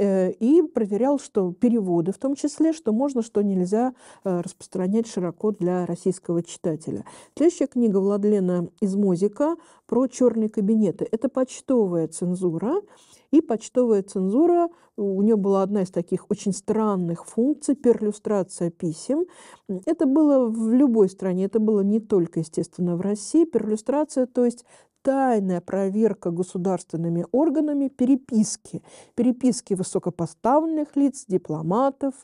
Speaker 1: Э, и проверял, что переводы в том числе, что можно, что нельзя э, распространять широко для российского читателя. Следующая книга Владлена из Мозика про черные кабинеты. Это почтовая цензура, и почтовая цензура, у нее была одна из таких очень странных функций, перлюстрация писем. Это было в любой стране, это было не только, естественно, в России. Перлюстрация, то есть тайная проверка государственными органами переписки. Переписки в высокопоставленных лиц, дипломатов,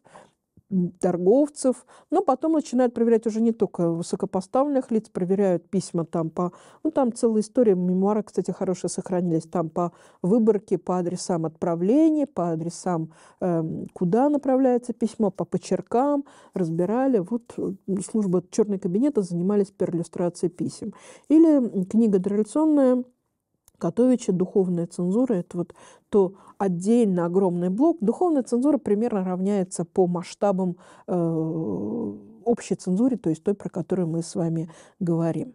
Speaker 1: торговцев, но потом начинают проверять уже не только высокопоставленных лиц, проверяют письма там по... Ну, там целая история, мемуары, кстати, хорошие сохранились, там по выборке, по адресам отправления, по адресам, э, куда направляется письмо, по почеркам, разбирали. Вот э, служба черного кабинета занимались перлюстрацией писем. Или книга дореволюционная Котовича духовная цензура – это вот то отдельно огромный блок. Духовная цензура примерно равняется по масштабам э, общей цензуре, то есть той, про которую мы с вами говорим.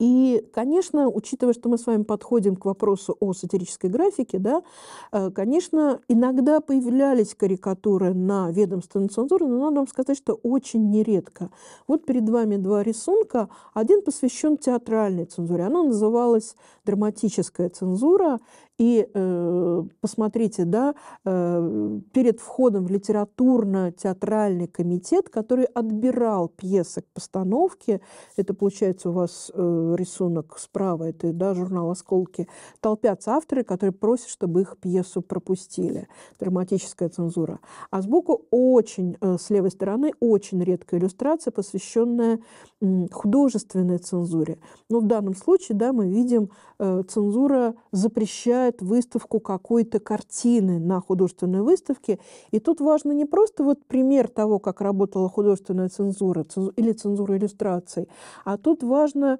Speaker 1: И, конечно, учитывая, что мы с вами подходим к вопросу о сатирической графике, да, э, конечно, иногда появлялись карикатуры на ведомственную цензуру, но надо вам сказать, что очень нередко. Вот перед вами два рисунка. Один посвящен театральной цензуре. Она называлась «Драматическая цензура». И э, посмотрите, да, э, перед входом в литературно-театральный комитет, который отбирал пьесы к постановке, это получается у вас э, рисунок справа, это да, журнал «Осколки», толпятся авторы, которые просят, чтобы их пьесу пропустили. Драматическая цензура. А сбоку очень, э, с левой стороны, очень редкая иллюстрация, посвященная э, художественной цензуре. Но ну, в данном случае, да, мы видим, э, цензура запрещает представляют выставку какой-то картины на художественной выставке. И тут важно не просто вот пример того, как работала художественная цензура или цензура иллюстраций, а тут важно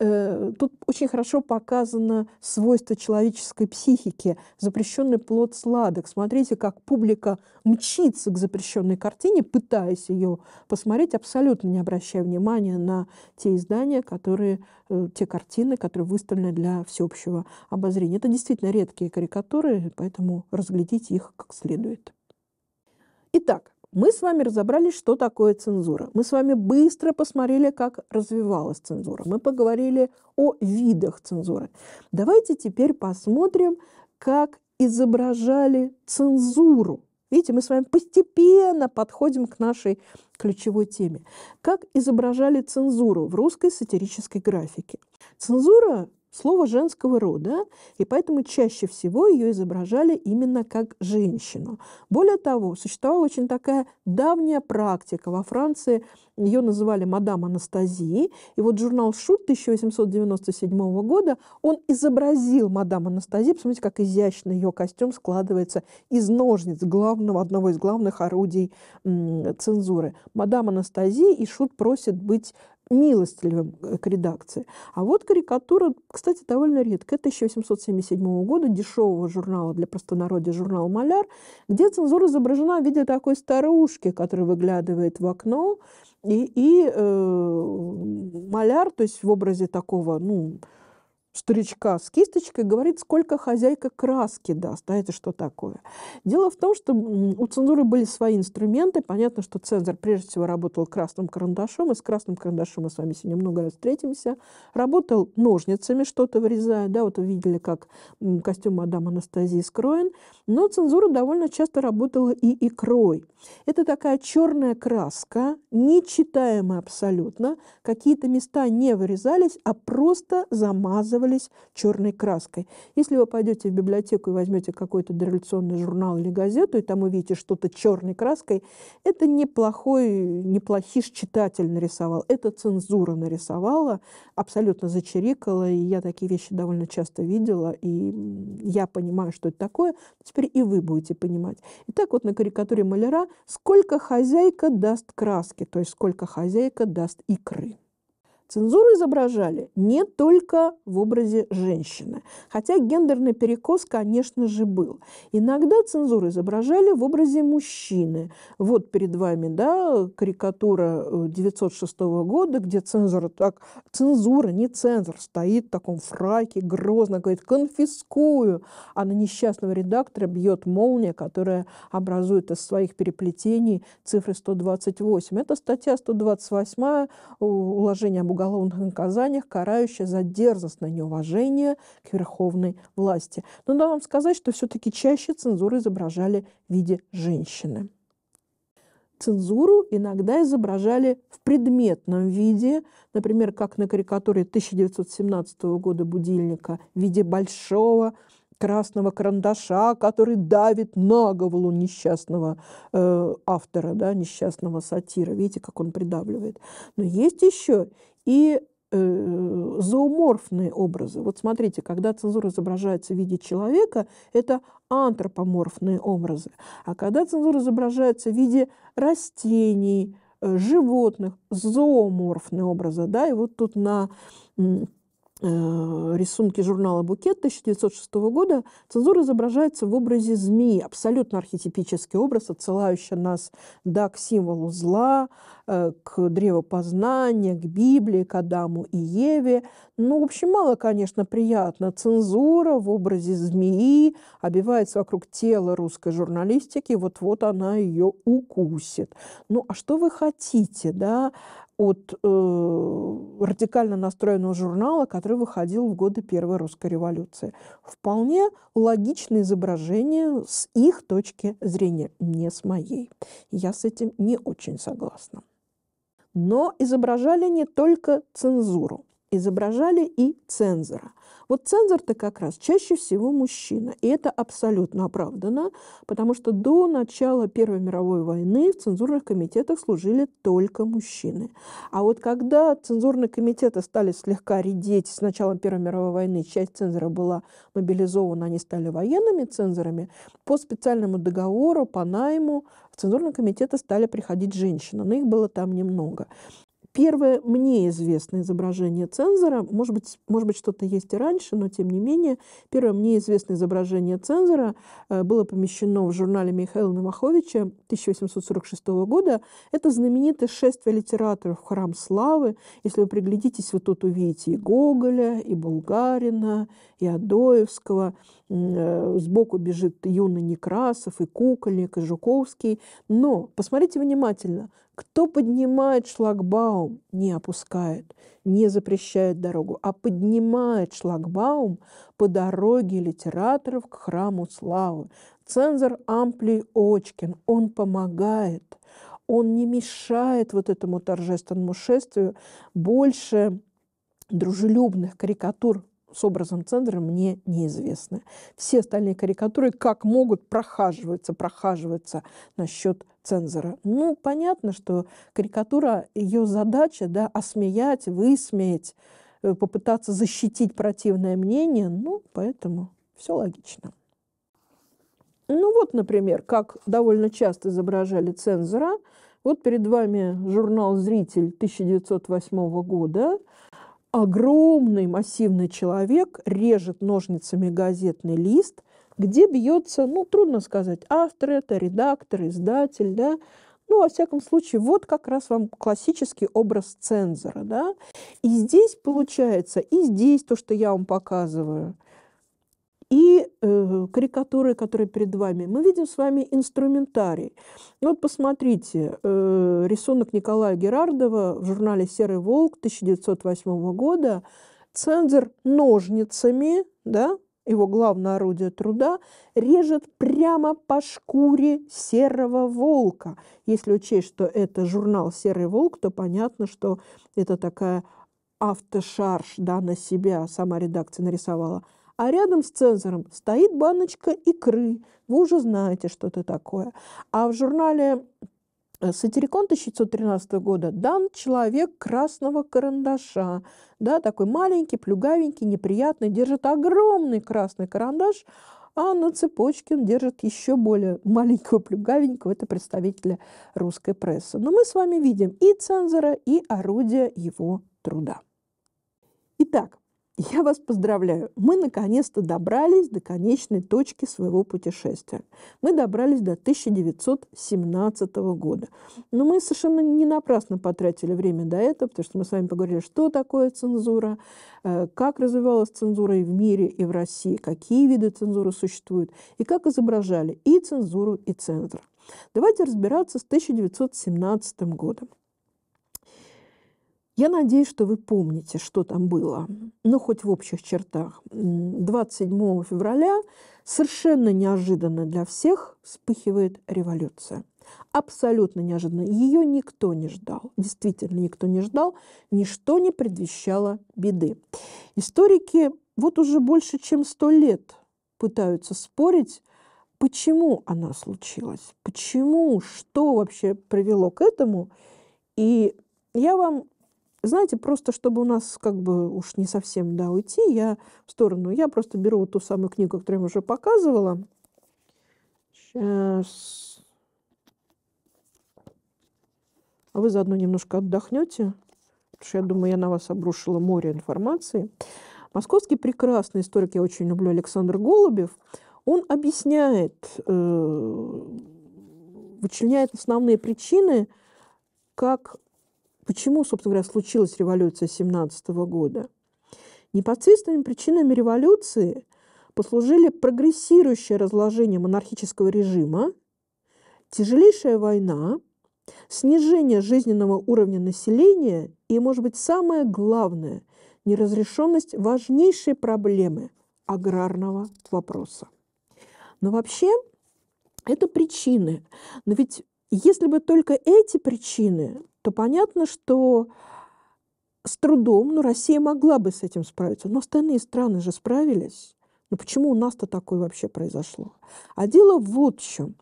Speaker 1: Э, тут очень хорошо показано свойство человеческой психики. Запрещенный плод сладок. Смотрите, как публика мчится к запрещенной картине, пытаясь ее посмотреть, абсолютно не обращая внимания на те издания, которые, э, те картины, которые выставлены для всеобщего обозрения. Это действительно редкие карикатуры, поэтому разглядите их как следует. Итак, мы с вами разобрались, что такое цензура. Мы с вами быстро посмотрели, как развивалась цензура. Мы поговорили о видах цензуры. Давайте теперь посмотрим, как изображали цензуру. Видите, мы с вами постепенно подходим к нашей ключевой теме. Как изображали цензуру в русской сатирической графике? Цензура слово женского рода, и поэтому чаще всего ее изображали именно как женщину. Более того, существовала очень такая давняя практика. Во Франции ее называли мадам Анастазии, и вот журнал «Шут» 1897 года, он изобразил мадам Анастазии, посмотрите, как изящно ее костюм складывается из ножниц главного, одного из главных орудий цензуры. Мадам Анастазии и Шут просит быть милостливым к редакции. А вот карикатура, кстати, довольно редкая, 1877 года, дешевого журнала для простонародья, журнал «Маляр», где цензура изображена в виде такой старушки, которая выглядывает в окно, и, и э, маляр, то есть в образе такого, ну, старичка с кисточкой, говорит, сколько хозяйка краски даст, а это что такое? Дело в том, что у цензуры были свои инструменты, понятно, что цензор прежде всего работал красным карандашом, и с красным карандашом мы с вами сегодня много раз встретимся, работал ножницами, что-то вырезая, да, вот видели, как костюм мадам Анастазии скроен, но цензура довольно часто работала и икрой. Это такая черная краска, нечитаемая абсолютно, какие-то места не вырезались, а просто замазывали выписывались черной краской. Если вы пойдете в библиотеку и возьмете какой-то дореволюционный журнал или газету, и там увидите что-то черной краской, это неплохой, неплохий читатель нарисовал, это цензура нарисовала, абсолютно зачирикала, и я такие вещи довольно часто видела, и я понимаю, что это такое, теперь и вы будете понимать. Итак, вот на карикатуре маляра сколько хозяйка даст краски, то есть сколько хозяйка даст икры. Цензуру изображали не только в образе женщины, хотя гендерный перекос, конечно же, был. Иногда цензуру изображали в образе мужчины. Вот перед вами да, карикатура 906 э, года, где цензор, так, цензура, не цензор, стоит в таком фраке, грозно говорит «конфискую», а на несчастного редактора бьет молния, которая образует из своих переплетений цифры 128. Это статья 128 уложения. об уголовных наказаниях, карающее за дерзостное неуважение к верховной власти. Но ну надо вам сказать, что все-таки чаще цензуру изображали в виде женщины. Цензуру иногда изображали в предметном виде, например, как на карикатуре 1917 года будильника в виде большого красного карандаша, который давит на голову несчастного э, автора, да, несчастного сатира. Видите, как он придавливает. Но есть еще и э, зооморфные образы. Вот смотрите, когда цензура изображается в виде человека, это антропоморфные образы. А когда цензура изображается в виде растений, э, животных, зооморфные образы. Да? И вот тут на Э, рисунки журнала «Букет» 1906 года цензура изображается в образе змеи, абсолютно архетипический образ, отсылающий нас да, к символу зла, э, к древу познания, к Библии, к Адаму и Еве. Ну, в общем, мало, конечно, приятно. Цензура в образе змеи обивается вокруг тела русской журналистики, вот-вот она ее укусит. Ну, а что вы хотите, да? от э, радикально настроенного журнала, который выходил в годы Первой русской революции. Вполне логичное изображение с их точки зрения, не с моей. Я с этим не очень согласна. Но изображали не только цензуру изображали и цензора. Вот цензор-то как раз чаще всего мужчина, и это абсолютно оправдано, потому что до начала Первой мировой войны в цензурных комитетах служили только мужчины. А вот когда цензурные комитеты стали слегка редеть с начала Первой мировой войны, часть цензора была мобилизована, они стали военными цензорами, по специальному договору, по найму в цензурные комитеты стали приходить женщины, но их было там немного. Первое мне известное изображение цензора, может быть, может быть что-то есть и раньше, но тем не менее, первое мне известное изображение цензора э, было помещено в журнале Михаила Новоховича 1846 года. Это знаменитое шествие литераторов в храм славы. Если вы приглядитесь, вы тут увидите и Гоголя, и Булгарина, и Адоевского. Э, сбоку бежит юный Некрасов, и Кукольник, и Жуковский. Но посмотрите внимательно – кто поднимает шлагбаум, не опускает, не запрещает дорогу, а поднимает шлагбаум по дороге литераторов к храму славы. Цензор Амплий Очкин, он помогает, он не мешает вот этому торжественному шествию. Больше дружелюбных карикатур с образом Цендера мне неизвестны. Все остальные карикатуры как могут прохаживаются, прохаживаются насчет цензора. Ну, понятно, что карикатура, ее задача, да, осмеять, высмеять, э, попытаться защитить противное мнение, ну, поэтому все логично. Ну вот, например, как довольно часто изображали цензора. Вот перед вами журнал «Зритель» 1908 года огромный массивный человек режет ножницами газетный лист, где бьется, ну, трудно сказать, автор это, редактор, издатель, да, ну, во всяком случае, вот как раз вам классический образ цензора, да. И здесь получается, и здесь то, что я вам показываю, и э, карикатуры, которые перед вами. Мы видим с вами инструментарий. Ну, вот посмотрите, э, рисунок Николая Герардова в журнале «Серый волк» 1908 года. Цензор ножницами, да, его главное орудие труда, режет прямо по шкуре серого волка. Если учесть, что это журнал «Серый волк», то понятно, что это такая автошарж да, на себя сама редакция нарисовала – а рядом с цензором стоит баночка икры. Вы уже знаете, что это такое. А в журнале э, Сатирикон 1913 года дан человек красного карандаша, да, такой маленький, плюгавенький, неприятный, держит огромный красный карандаш, а на цепочке он держит еще более маленького, плюгавенького, это представителя русской прессы. Но мы с вами видим и цензора, и орудия его труда. Итак, я вас поздравляю. Мы наконец-то добрались до конечной точки своего путешествия. Мы добрались до 1917 года. Но мы совершенно не напрасно потратили время до этого, потому что мы с вами поговорили, что такое цензура, э, как развивалась цензура и в мире, и в России, какие виды цензуры существуют, и как изображали и цензуру, и центр. Давайте разбираться с 1917 годом. Я надеюсь, что вы помните, что там было, ну, хоть в общих чертах. 27 февраля совершенно неожиданно для всех вспыхивает революция. Абсолютно неожиданно. Ее никто не ждал. Действительно, никто не ждал. Ничто не предвещало беды. Историки вот уже больше, чем сто лет пытаются спорить, почему она случилась, почему, что вообще привело к этому. И я вам знаете, просто чтобы у нас как бы уж не совсем, да, уйти, я в сторону, я просто беру ту самую книгу, которую я уже показывала. Сейчас. А вы заодно немножко отдохнете, потому что я думаю, я на вас обрушила море информации. Московский прекрасный историк, я очень люблю, Александр Голубев, он объясняет, э, вычленяет основные причины, как почему, собственно говоря, случилась революция 17 года. Непосредственными причинами революции послужили прогрессирующее разложение монархического режима, тяжелейшая война, снижение жизненного уровня населения и, может быть, самое главное – неразрешенность важнейшей проблемы – аграрного вопроса. Но вообще это причины. Но ведь если бы только эти причины то понятно, что с трудом, но ну, Россия могла бы с этим справиться. Но остальные страны же справились. Но ну, почему у нас-то такое вообще произошло? А дело вот в чем.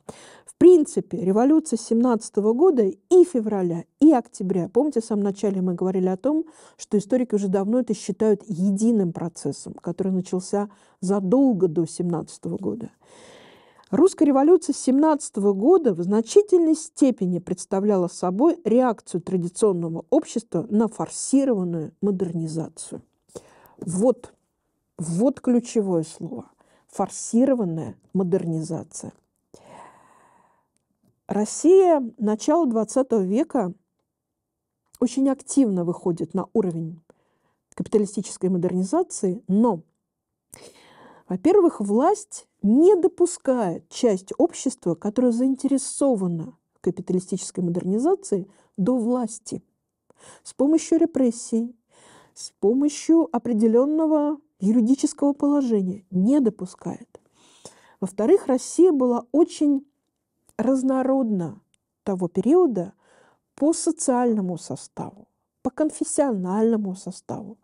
Speaker 1: В принципе, революция 17 года и февраля, и октября. Помните, в самом начале мы говорили о том, что историки уже давно это считают единым процессом, который начался задолго до 17 года. Русская революция 17 года в значительной степени представляла собой реакцию традиционного общества на форсированную модернизацию. Вот, вот ключевое слово – форсированная модернизация. Россия начала XX века очень активно выходит на уровень капиталистической модернизации, но во-первых, власть не допускает часть общества, которая заинтересована в капиталистической модернизации, до власти. С помощью репрессий, с помощью определенного юридического положения не допускает. Во-вторых, Россия была очень разнородна того периода по социальному составу, по конфессиональному составу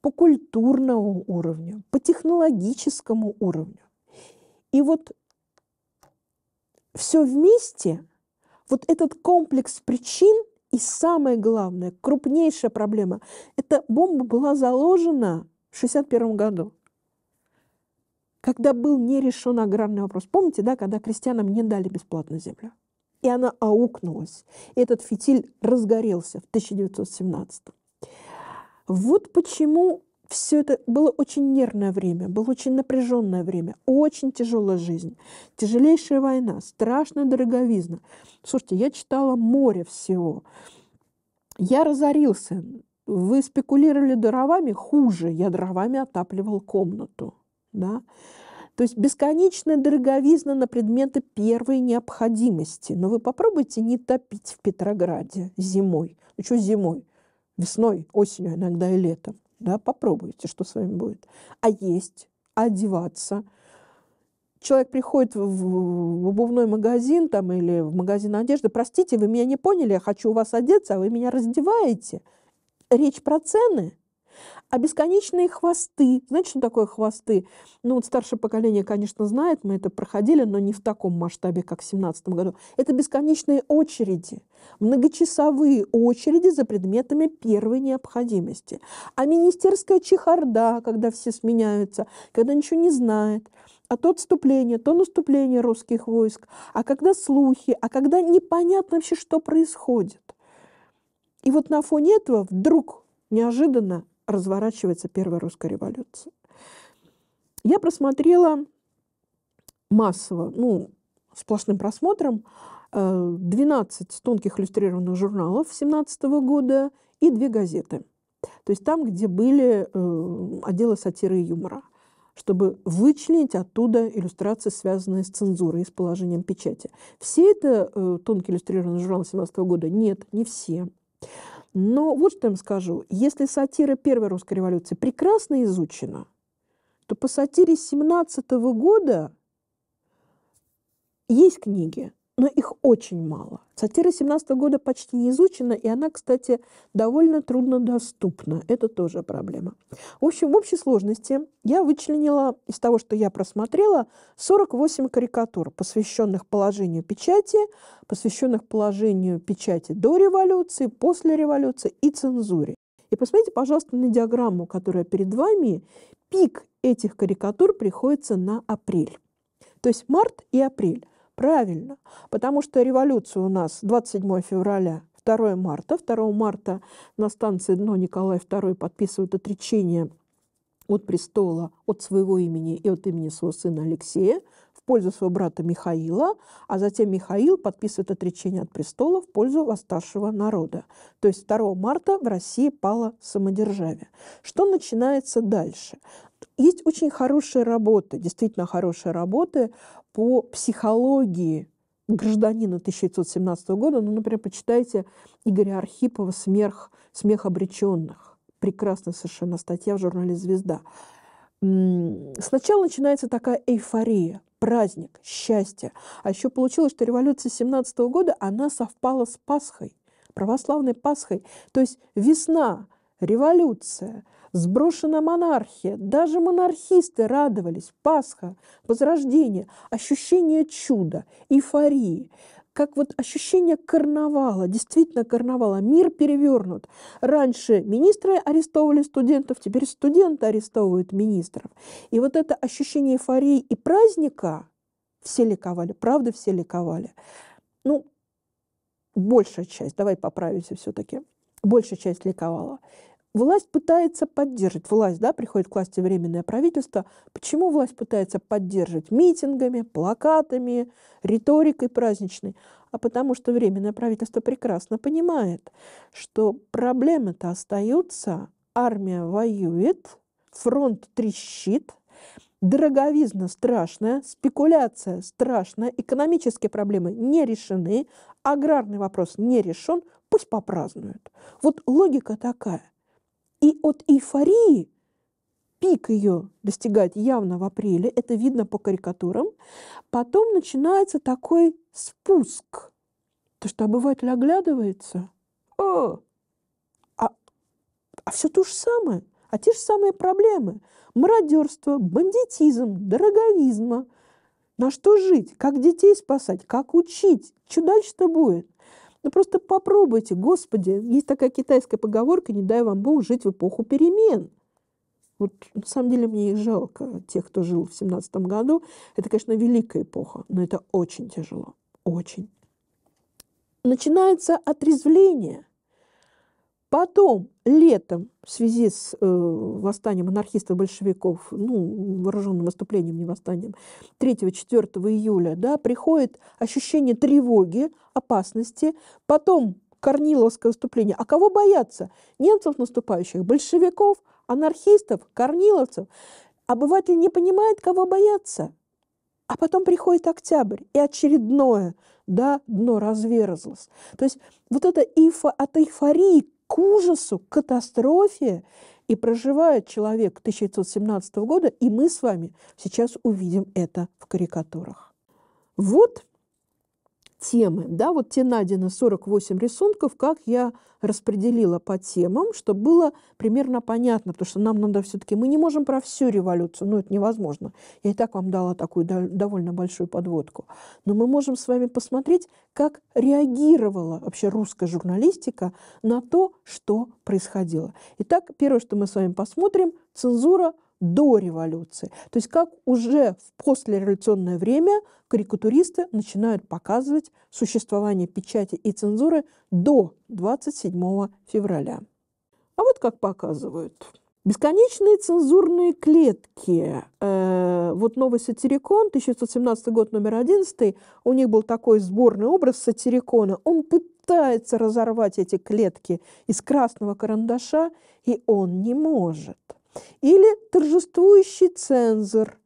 Speaker 1: по культурному уровню, по технологическому уровню. И вот все вместе, вот этот комплекс причин и самое главное, крупнейшая проблема, эта бомба была заложена в 1961 году, когда был не решен аграрный вопрос. Помните, да, когда крестьянам не дали бесплатно землю? И она аукнулась. И этот фитиль разгорелся в 1917 -м. Вот почему все это было очень нервное время, было очень напряженное время, очень тяжелая жизнь, тяжелейшая война, страшная дороговизна. Слушайте, я читала море всего. Я разорился. Вы спекулировали дровами хуже. Я дровами отапливал комнату. Да? То есть бесконечная дороговизна на предметы первой необходимости. Но вы попробуйте не топить в Петрограде зимой. Ну что зимой? весной, осенью, иногда и летом. Да, попробуйте, что с вами будет. А есть, одеваться. Человек приходит в, в обувной магазин там, или в магазин одежды. Простите, вы меня не поняли, я хочу у вас одеться, а вы меня раздеваете. Речь про цены – а бесконечные хвосты. Знаете, что такое хвосты? Ну, вот старшее поколение, конечно, знает, мы это проходили, но не в таком масштабе, как в 2017 году. Это бесконечные очереди, многочасовые очереди за предметами первой необходимости. А министерская чехарда, когда все сменяются, когда ничего не знает, а то отступление, то наступление русских войск, а когда слухи, а когда непонятно вообще, что происходит. И вот на фоне этого вдруг неожиданно разворачивается первая русская революция. Я просмотрела массово, ну, сплошным просмотром, 12 э, тонких иллюстрированных журналов 17 года и две газеты. То есть там, где были э, отделы сатиры и юмора, чтобы вычленить оттуда иллюстрации, связанные с цензурой и с положением печати. Все это э, тонкие иллюстрированные журналы 17 года? Нет, не все. Но вот что я вам скажу. Если сатира первой русской революции прекрасно изучена, то по сатире 17 года есть книги, но их очень мало. Сатира 17 года почти не изучена, и она, кстати, довольно труднодоступна. Это тоже проблема. В общем, в общей сложности я вычленила из того, что я просмотрела, 48 карикатур, посвященных положению печати, посвященных положению печати до революции, после революции и цензуре. И посмотрите, пожалуйста, на диаграмму, которая перед вами. Пик этих карикатур приходится на апрель. То есть март и апрель. Правильно, потому что революция у нас 27 февраля, 2 марта. 2 марта на станции «Дно» Николай II подписывает отречение от престола, от своего имени и от имени своего сына Алексея в пользу своего брата Михаила, а затем Михаил подписывает отречение от престола в пользу восставшего народа. То есть 2 марта в России пало самодержавие. Что начинается дальше? Есть очень хорошие работы, действительно хорошие работы по психологии гражданина 1917 года, ну, например, почитайте Игоря Архипова «Смех, «Смех обреченных». Прекрасная совершенно статья в журнале «Звезда». Сначала начинается такая эйфория, праздник, счастье. А еще получилось, что революция 17 года, она совпала с Пасхой, православной Пасхой. То есть весна, революция – Сброшена монархия. Даже монархисты радовались. Пасха, возрождение, ощущение чуда, эйфории как вот ощущение карнавала, действительно карнавала. Мир перевернут. Раньше министры арестовывали студентов, теперь студенты арестовывают министров. И вот это ощущение эйфории и праздника все ликовали, правда, все ликовали. Ну, большая часть, давай поправимся все-таки, большая часть ликовала. Власть пытается поддерживать. Власть, да, приходит к власти временное правительство. Почему власть пытается поддерживать? Митингами, плакатами, риторикой праздничной. А потому что временное правительство прекрасно понимает, что проблемы-то остаются, армия воюет, фронт трещит, дороговизна страшная, спекуляция страшная, экономические проблемы не решены, аграрный вопрос не решен, пусть попразднуют. Вот логика такая – и от эйфории пик ее достигает явно в апреле, это видно по карикатурам. Потом начинается такой спуск, то что обыватель оглядывается, о, а, а все то же самое, а те же самые проблемы. Мародерство, бандитизм, дороговизма. На что жить? Как детей спасать? Как учить? Чудачно будет. Ну просто попробуйте, господи. Есть такая китайская поговорка, не дай вам Бог жить в эпоху перемен. Вот на самом деле мне их жалко, тех, кто жил в семнадцатом году. Это, конечно, великая эпоха, но это очень тяжело. Очень. Начинается отрезвление – Потом, летом, в связи с э, восстанием анархистов-большевиков, ну, вооруженным выступлением, не восстанием, 3-4 июля, да, приходит ощущение тревоги, опасности. Потом Корниловское выступление. А кого бояться? Немцев наступающих, большевиков, анархистов, корниловцев. Обыватель не понимает, кого бояться. А потом приходит октябрь, и очередное да, дно разверзлось. То есть вот это эйфо, от эйфории к ужасу, к катастрофе. И проживает человек 1917 года, и мы с вами сейчас увидим это в карикатурах. Вот темы. Да, вот те найдено 48 рисунков, как я распределила по темам, чтобы было примерно понятно, потому что нам надо все-таки, мы не можем про всю революцию, ну это невозможно. Я и так вам дала такую довольно большую подводку. Но мы можем с вами посмотреть, как реагировала вообще русская журналистика на то, что происходило. Итак, первое, что мы с вами посмотрим, цензура – до революции. То есть как уже в послереволюционное время карикатуристы начинают показывать существование печати и цензуры до 27 февраля. А вот как показывают. Бесконечные цензурные клетки. Э, вот новый сатирикон, 1917 год, номер 11, у них был такой сборный образ сатирикона. Он пытается разорвать эти клетки из красного карандаша, и он не может – или торжествующий цензор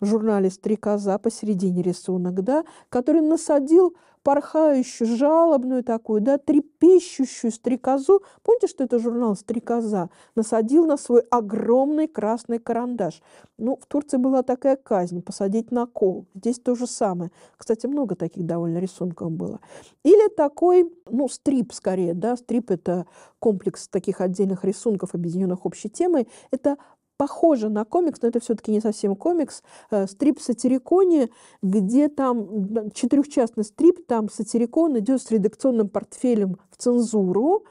Speaker 1: в журнале «Стрекоза» посередине рисунок, да, который насадил порхающую, жалобную такую, да, трепещущую стрекозу. Помните, что это журнал «Стрекоза»? Насадил на свой огромный красный карандаш. Ну, в Турции была такая казнь – посадить на кол. Здесь то же самое. Кстати, много таких довольно рисунков было. Или такой, ну, стрип скорее, да, стрип – это комплекс таких отдельных рисунков, объединенных общей темой. Это похоже на комикс, но это все-таки не совсем комикс, э, стрип сатириконе, где там четырехчастный стрип, там сатирикон идет с редакционным портфелем в цензуру.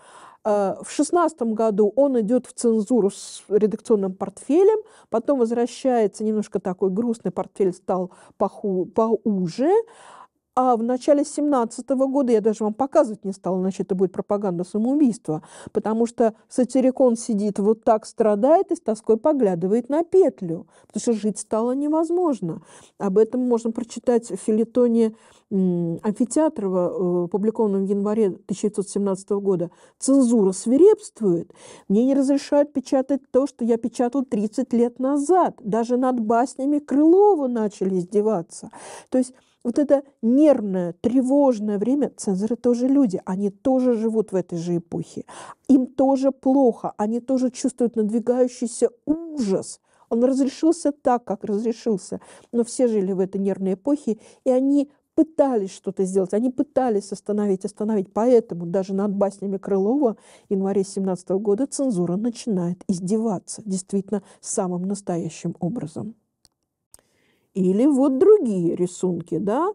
Speaker 1: Э, в шестнадцатом году он идет в цензуру с редакционным портфелем, потом возвращается, немножко такой грустный портфель стал поху, поуже, а в начале 17 года, я даже вам показывать не стала, значит, это будет пропаганда самоубийства, потому что сатирикон сидит вот так, страдает и с тоской поглядывает на петлю, потому что жить стало невозможно. Об этом можно прочитать в филитоне Амфитеатрова, э, опубликованном в январе 1917 года. «Цензура свирепствует. Мне не разрешают печатать то, что я печатал 30 лет назад. Даже над баснями Крылова начали издеваться». То есть вот это нервное, тревожное время, цензоры тоже люди, они тоже живут в этой же эпохе, им тоже плохо, они тоже чувствуют надвигающийся ужас. Он разрешился так, как разрешился, но все жили в этой нервной эпохе, и они пытались что-то сделать, они пытались остановить, остановить. Поэтому даже над баснями Крылова в январе 17 года цензура начинает издеваться действительно самым настоящим образом. Или вот другие рисунки, да,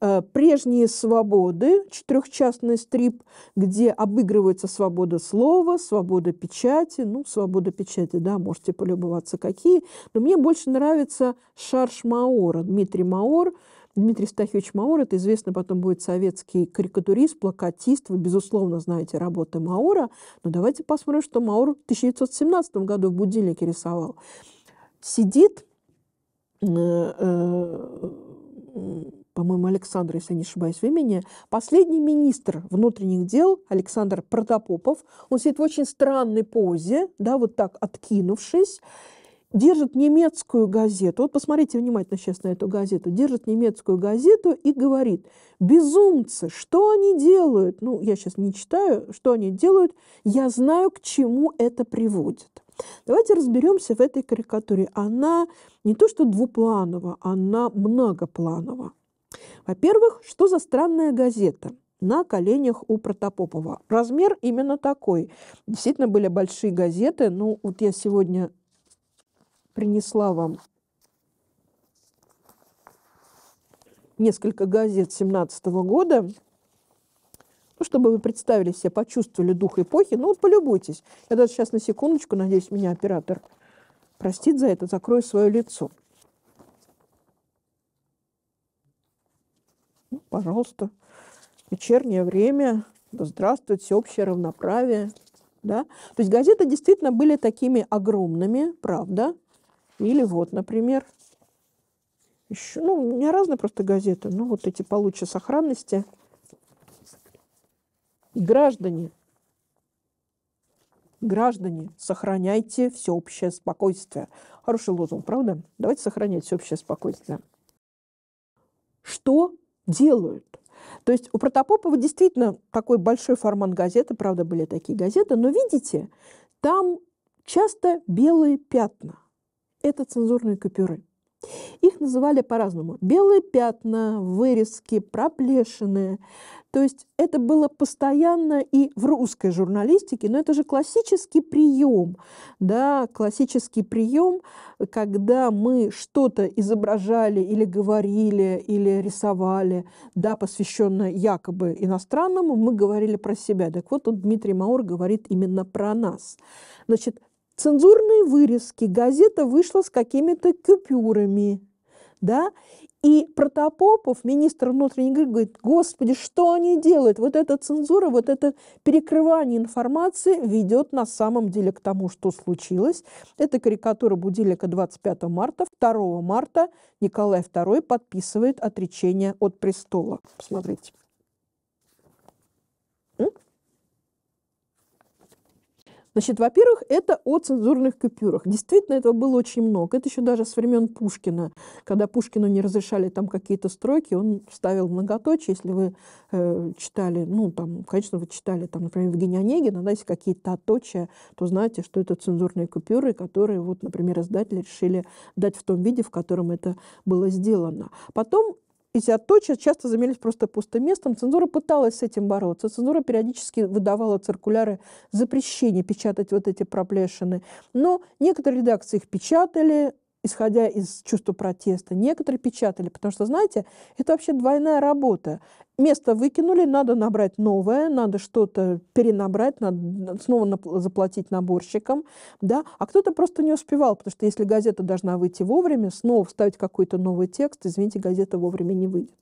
Speaker 1: э, прежние свободы, четырехчастный стрип, где обыгрывается свобода слова, свобода печати, ну, свобода печати, да, можете полюбоваться какие, но мне больше нравится Шарш Маора, Дмитрий Маор, Дмитрий Стахевич Маор, это известно, потом будет советский карикатурист, плакатист. Вы, безусловно, знаете работы Маора. Но давайте посмотрим, что Маор в 1917 году в будильнике рисовал. Сидит Э, по-моему, Александр, если я не ошибаюсь в имени, последний министр внутренних дел Александр Протопопов, он сидит в очень странной позе, да, вот так откинувшись, держит немецкую газету, вот посмотрите внимательно сейчас на эту газету, держит немецкую газету и говорит, безумцы, что они делают? Ну, я сейчас не читаю, что они делают, я знаю, к чему это приводит. Давайте разберемся в этой карикатуре. Она не то что двупланова, она многопланова. Во-первых, что за странная газета? на коленях у Протопопова. Размер именно такой. Действительно были большие газеты. Ну, вот я сегодня принесла вам несколько газет 17 года. Ну, чтобы вы представили себе, почувствовали дух эпохи. Ну, вот полюбуйтесь. Я даже сейчас на секундочку, надеюсь, меня оператор простит за это, закрою свое лицо. Ну, пожалуйста. Вечернее время. Да здравствует всеобщее равноправие. Да? То есть газеты действительно были такими огромными, правда. Или вот, например, еще, ну, у меня разные просто газеты, ну, вот эти получше сохранности – Граждане, граждане, сохраняйте всеобщее спокойствие. Хороший лозунг, правда? Давайте сохранять всеобщее спокойствие. Что делают? То есть у Протопопова действительно такой большой формат газеты, правда, были такие газеты, но видите, там часто белые пятна. Это цензурные купюры. Их называли по-разному. Белые пятна, вырезки, проплешины. То есть это было постоянно и в русской журналистике, но это же классический прием, да, классический прием, когда мы что-то изображали или говорили, или рисовали, да, посвященное якобы иностранному, мы говорили про себя. Так вот, тут Дмитрий Маур говорит именно про нас. Значит, цензурные вырезки, газета вышла с какими-то купюрами, да, и Протопопов, министр внутренних дел, говорит, господи, что они делают? Вот эта цензура, вот это перекрывание информации ведет на самом деле к тому, что случилось. Это карикатура будильника 25 марта. 2 марта Николай II подписывает отречение от престола. Посмотрите. Значит, во-первых, это о цензурных купюрах. Действительно, этого было очень много. Это еще даже с времен Пушкина, когда Пушкину не разрешали там какие-то строки, он ставил многоточие. Если вы э, читали, ну, там, конечно, вы читали, там, например, Евгения Онегина, да, если какие-то отточия, то знаете, что это цензурные купюры, которые, вот, например, издатели решили дать в том виде, в котором это было сделано. Потом эти отточия часто заменились просто пустым местом. Цензура пыталась с этим бороться. Цензура периодически выдавала циркуляры запрещения печатать вот эти проплешины. Но некоторые редакции их печатали, исходя из чувства протеста. Некоторые печатали, потому что, знаете, это вообще двойная работа. Место выкинули, надо набрать новое, надо что-то перенабрать, надо снова нап- заплатить наборщикам, да, а кто-то просто не успевал, потому что если газета должна выйти вовремя, снова вставить какой-то новый текст, извините, газета вовремя не выйдет.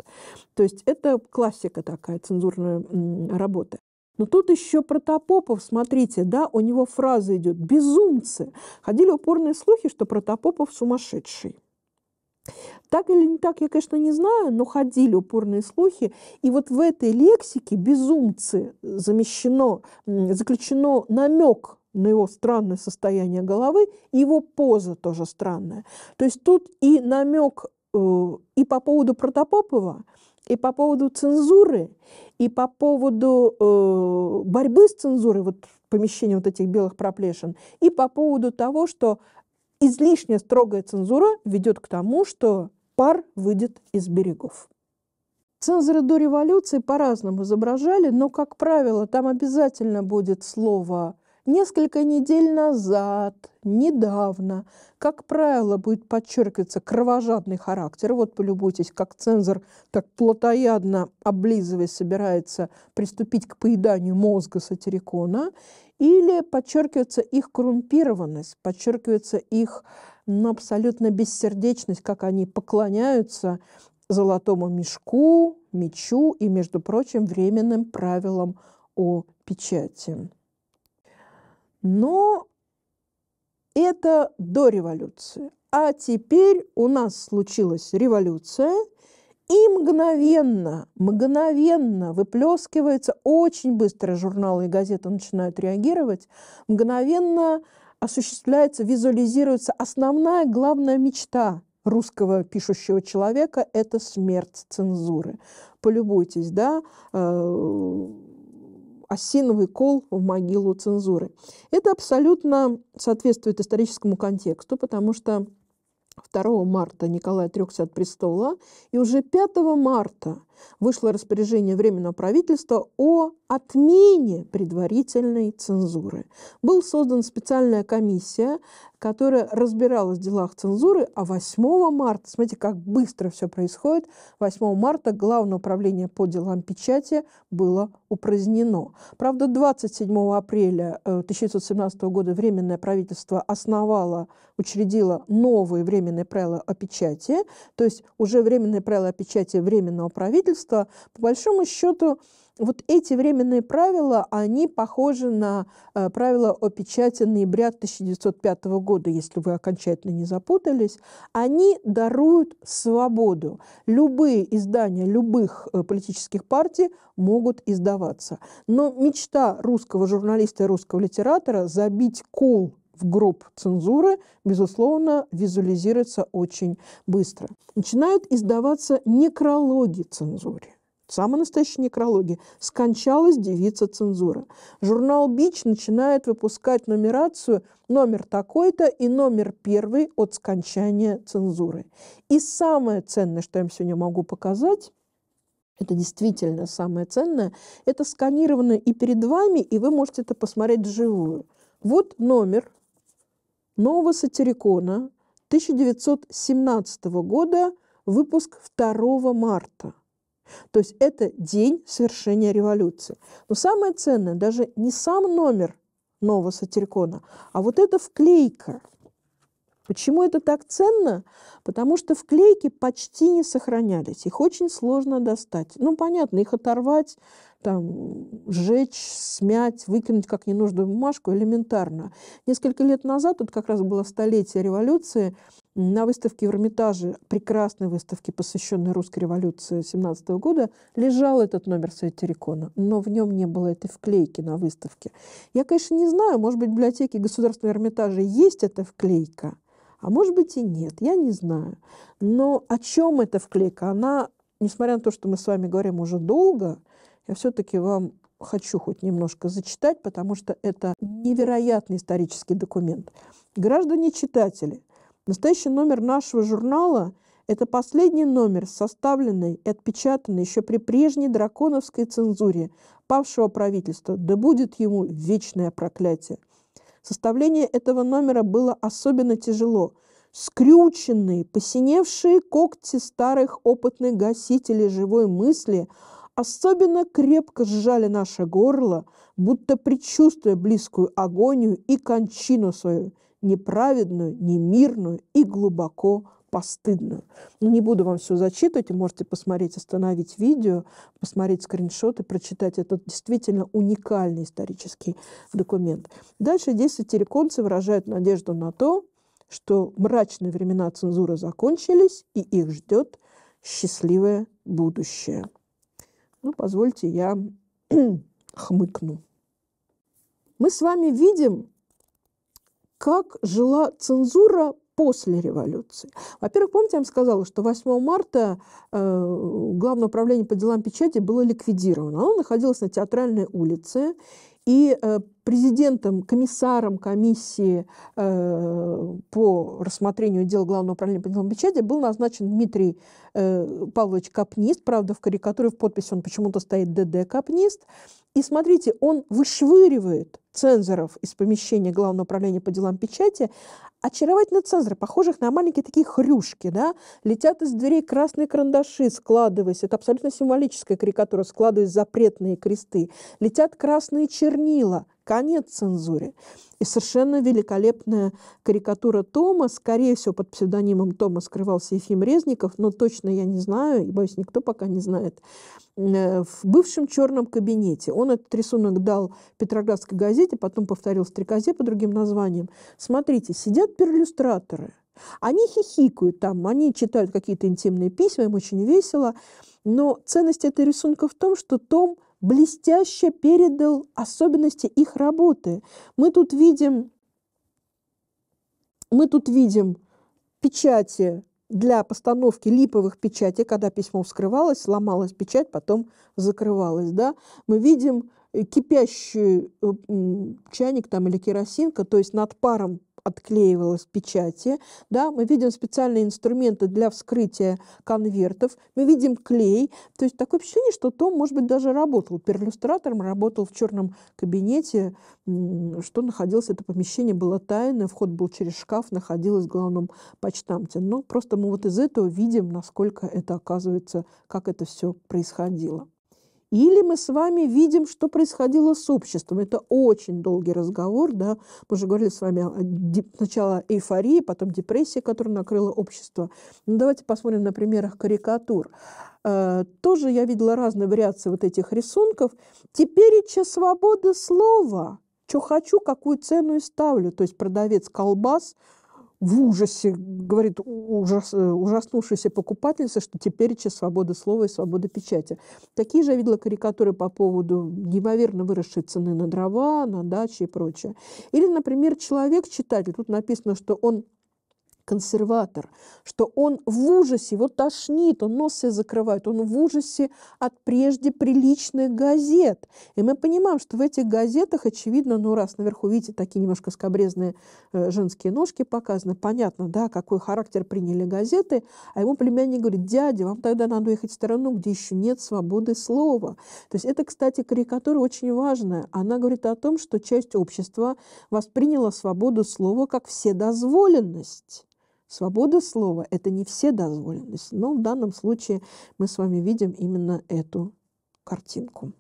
Speaker 1: То есть это классика такая цензурная м- работа. Но тут еще Протопопов, смотрите, да, у него фраза идет «безумцы». Ходили упорные слухи, что Протопопов сумасшедший. Так или не так, я, конечно, не знаю, но ходили упорные слухи. И вот в этой лексике «безумцы» замещено, заключено намек на его странное состояние головы, и его поза тоже странная. То есть тут и намек э, и по поводу Протопопова – и по поводу цензуры, и по поводу э, борьбы с цензурой, вот помещения вот этих белых проплешин, и по поводу того, что излишняя строгая цензура ведет к тому, что пар выйдет из берегов. Цензоры до революции по-разному изображали, но, как правило, там обязательно будет слово Несколько недель назад, недавно, как правило, будет подчеркиваться кровожадный характер. Вот полюбуйтесь, как цензор так плотоядно облизываясь собирается приступить к поеданию мозга сатирикона. Или подчеркивается их коррумпированность, подчеркивается их ну, абсолютно бессердечность, как они поклоняются золотому мешку, мечу и, между прочим, временным правилам о печати. Но это до революции. А теперь у нас случилась революция, и мгновенно, мгновенно выплескивается, очень быстро журналы и газеты начинают реагировать, мгновенно осуществляется, визуализируется основная, главная мечта русского пишущего человека – это смерть цензуры. Полюбуйтесь, да, э, осиновый кол в могилу цензуры. Это абсолютно соответствует историческому контексту, потому что 2 марта Николай отрекся от престола, и уже 5 марта вышло распоряжение Временного правительства о отмене предварительной цензуры. Был создан специальная комиссия, которая разбиралась в делах цензуры, а 8 марта, смотрите, как быстро все происходит, 8 марта Главное управление по делам печати было упразднено. Правда, 27 апреля 1917 э, года Временное правительство основало, учредило новые Временные правила о печати, то есть уже Временные правила о печати Временного правительства, правительства, по большому счету, вот эти временные правила, они похожи на э, правила о печати ноября 1905 года, если вы окончательно не запутались. Они даруют свободу. Любые издания любых э, политических партий могут издаваться. Но мечта русского журналиста и русского литератора забить кул в гроб цензуры, безусловно, визуализируется очень быстро. Начинают издаваться некрологи цензуры Самые настоящие некрологи. Скончалась девица цензура. Журнал «Бич» начинает выпускать нумерацию номер такой-то и номер первый от скончания цензуры. И самое ценное, что я вам сегодня могу показать, это действительно самое ценное, это сканировано и перед вами, и вы можете это посмотреть вживую. Вот номер нового сатирикона 1917 года, выпуск 2 марта. То есть это день совершения революции. Но самое ценное даже не сам номер нового сатирикона, а вот эта вклейка. Почему это так ценно? Потому что вклейки почти не сохранялись, их очень сложно достать. Ну, понятно, их оторвать там, сжечь, смять, выкинуть как ненужную бумажку элементарно. Несколько лет назад, тут как раз было столетие революции, на выставке в Эрмитаже, прекрасной выставке, посвященной русской революции 17 года, лежал этот номер Сатирикона, но в нем не было этой вклейки на выставке. Я, конечно, не знаю, может быть, в библиотеке Государственного Эрмитажа есть эта вклейка, а может быть и нет, я не знаю. Но о чем эта вклейка? Она, несмотря на то, что мы с вами говорим уже долго, я все-таки вам хочу хоть немножко зачитать, потому что это невероятный исторический документ. Граждане-читатели, настоящий номер нашего журнала – это последний номер, составленный и отпечатанный еще при прежней драконовской цензуре павшего правительства. Да будет ему вечное проклятие. Составление этого номера было особенно тяжело. Скрюченные, посиневшие когти старых опытных гасителей живой мысли – Особенно крепко сжали наше горло, будто предчувствуя близкую агонию и кончину свою, неправедную, немирную и глубоко постыдную. Но ну, не буду вам все зачитывать, можете посмотреть, остановить видео, посмотреть скриншоты, прочитать этот действительно уникальный исторический документ. Дальше здесь сатириконцы выражают надежду на то, что мрачные времена цензуры закончились, и их ждет счастливое будущее. Ну, позвольте, я хмыкну. Мы с вами видим, как жила цензура после революции. Во-первых, помните, я вам сказала, что 8 марта э, Главное управление по делам печати было ликвидировано. Оно находилось на Театральной улице, и э, президентом, комиссаром комиссии э, по рассмотрению дел Главного управления по делам печати был назначен Дмитрий э, Павлович Капнист. Правда, в карикатуре в подписи он почему-то стоит ДД Капнист. И смотрите, он вышвыривает цензоров из помещения Главного управления по делам печати, очаровательно цензоры, похожих на маленькие такие хрюшки, да, летят из дверей красные карандаши, складываясь, это абсолютно символическая карикатура, складываясь запретные кресты, летят красные чернила, конец цензуре. И совершенно великолепная карикатура Тома, скорее всего, под псевдонимом Тома скрывался Ефим Резников, но точно я не знаю, и, боюсь, никто пока не знает, э, в бывшем черном кабинете. Он этот рисунок дал Петроградской газете, потом повторил в «Стрекозе» по другим названиям. Смотрите, сидят перлюстраторы – они хихикают там, они читают какие-то интимные письма, им очень весело. Но ценность этого рисунка в том, что Том – блестяще передал особенности их работы. Мы тут видим, мы тут видим печати для постановки липовых печатей, когда письмо вскрывалось, сломалась печать, потом закрывалась. Да? Мы видим кипящий э, чайник там, или керосинка, то есть над паром отклеивалась печати. Да, мы видим специальные инструменты для вскрытия конвертов, мы видим клей. То есть такое ощущение, что Том, может быть, даже работал перлюстратором, работал в черном кабинете, что находилось, это помещение было тайное, вход был через шкаф, находилось в главном почтамте. Но просто мы вот из этого видим, насколько это оказывается, как это все происходило. Или мы с вами видим, что происходило с обществом. Это очень долгий разговор, да. Мы же говорили с вами о сначала эйфории, потом депрессии, которая накрыла общество. Но ну, давайте посмотрим на примерах карикатур. Э, тоже я видела разные вариации вот этих рисунков. Теперь свобода слова. Что хочу, какую цену и ставлю. То есть продавец колбас – в ужасе, говорит ужас, э, ужаснувшаяся покупательница, что теперь свобода слова и свобода печати. Такие же я видела карикатуры по поводу неимоверно выросшей цены на дрова, на дачи и прочее. Или, например, человек-читатель. Тут написано, что он консерватор, что он в ужасе, вот тошнит, он нос себе закрывает, он в ужасе от прежде приличных газет. И мы понимаем, что в этих газетах, очевидно, ну раз наверху, видите, такие немножко скобрезные э, женские ножки показаны, понятно, да, какой характер приняли газеты, а его племянник говорит, дядя, вам тогда надо ехать в сторону, где еще нет свободы слова. То есть это, кстати, карикатура очень важная. Она говорит о том, что часть общества восприняла свободу слова как вседозволенность. Свобода слова – это не все дозволенность, но в данном случае мы с вами видим именно эту картинку.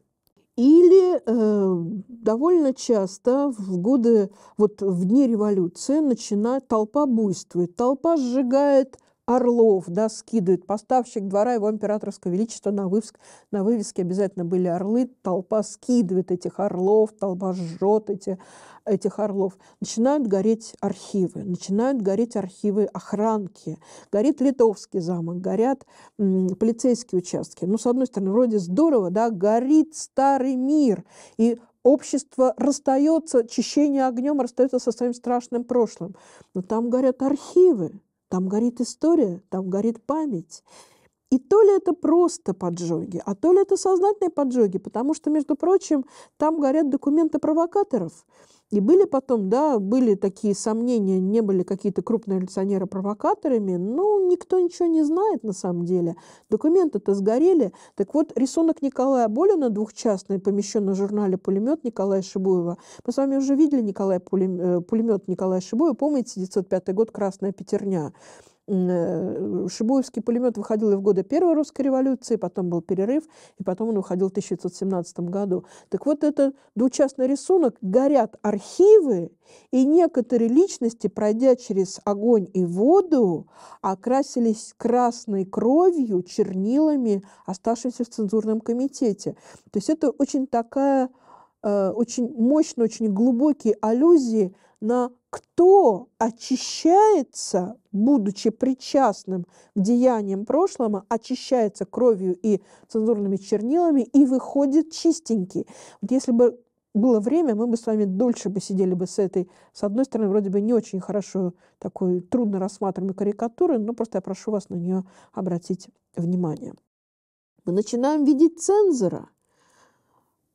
Speaker 1: Или э, довольно часто в годы, вот в дни революции начинает толпа буйствует, толпа сжигает орлов, да, скидывает. Поставщик двора его императорского величества на, вывеске, на вывеске обязательно были орлы. Толпа скидывает этих орлов, толпа жжет эти, этих орлов. Начинают гореть архивы, начинают гореть архивы охранки. Горит Литовский замок, горят м, полицейские участки. Ну, с одной стороны, вроде здорово, да, горит старый мир. И общество расстается, чищение огнем расстается со своим страшным прошлым. Но там горят архивы. Там горит история, там горит память. И то ли это просто поджоги, а то ли это сознательные поджоги, потому что, между прочим, там горят документы провокаторов. И были потом, да, были такие сомнения, не были какие-то крупные революционеры провокаторами, но ну, никто ничего не знает на самом деле. Документы-то сгорели. Так вот, рисунок Николая Болина, двухчастный, помещенный в журнале «Пулемет» Николая Шибуева. Мы с вами уже видели Николай пулемет, э, пулемет Николая Шибуева, помните, 905 год, «Красная пятерня». Э, Шибуевский пулемет выходил и в годы Первой русской революции, потом был перерыв, и потом он выходил в 1917 году. Так вот, это двучастный рисунок. Горят архивы, и некоторые личности, пройдя через огонь и воду, окрасились красной кровью, чернилами, оставшимися в цензурном комитете. То есть это очень такая, э, очень мощная, очень глубокие аллюзии на кто очищается, будучи причастным к деяниям прошлого, очищается кровью и цензурными чернилами и выходит чистенький. Вот если бы было время, мы бы с вами дольше бы сидели бы с этой, с одной стороны, вроде бы не очень хорошо, такой трудно рассматриваемой карикатуры, но просто я прошу вас на нее обратить внимание. Мы начинаем видеть цензора –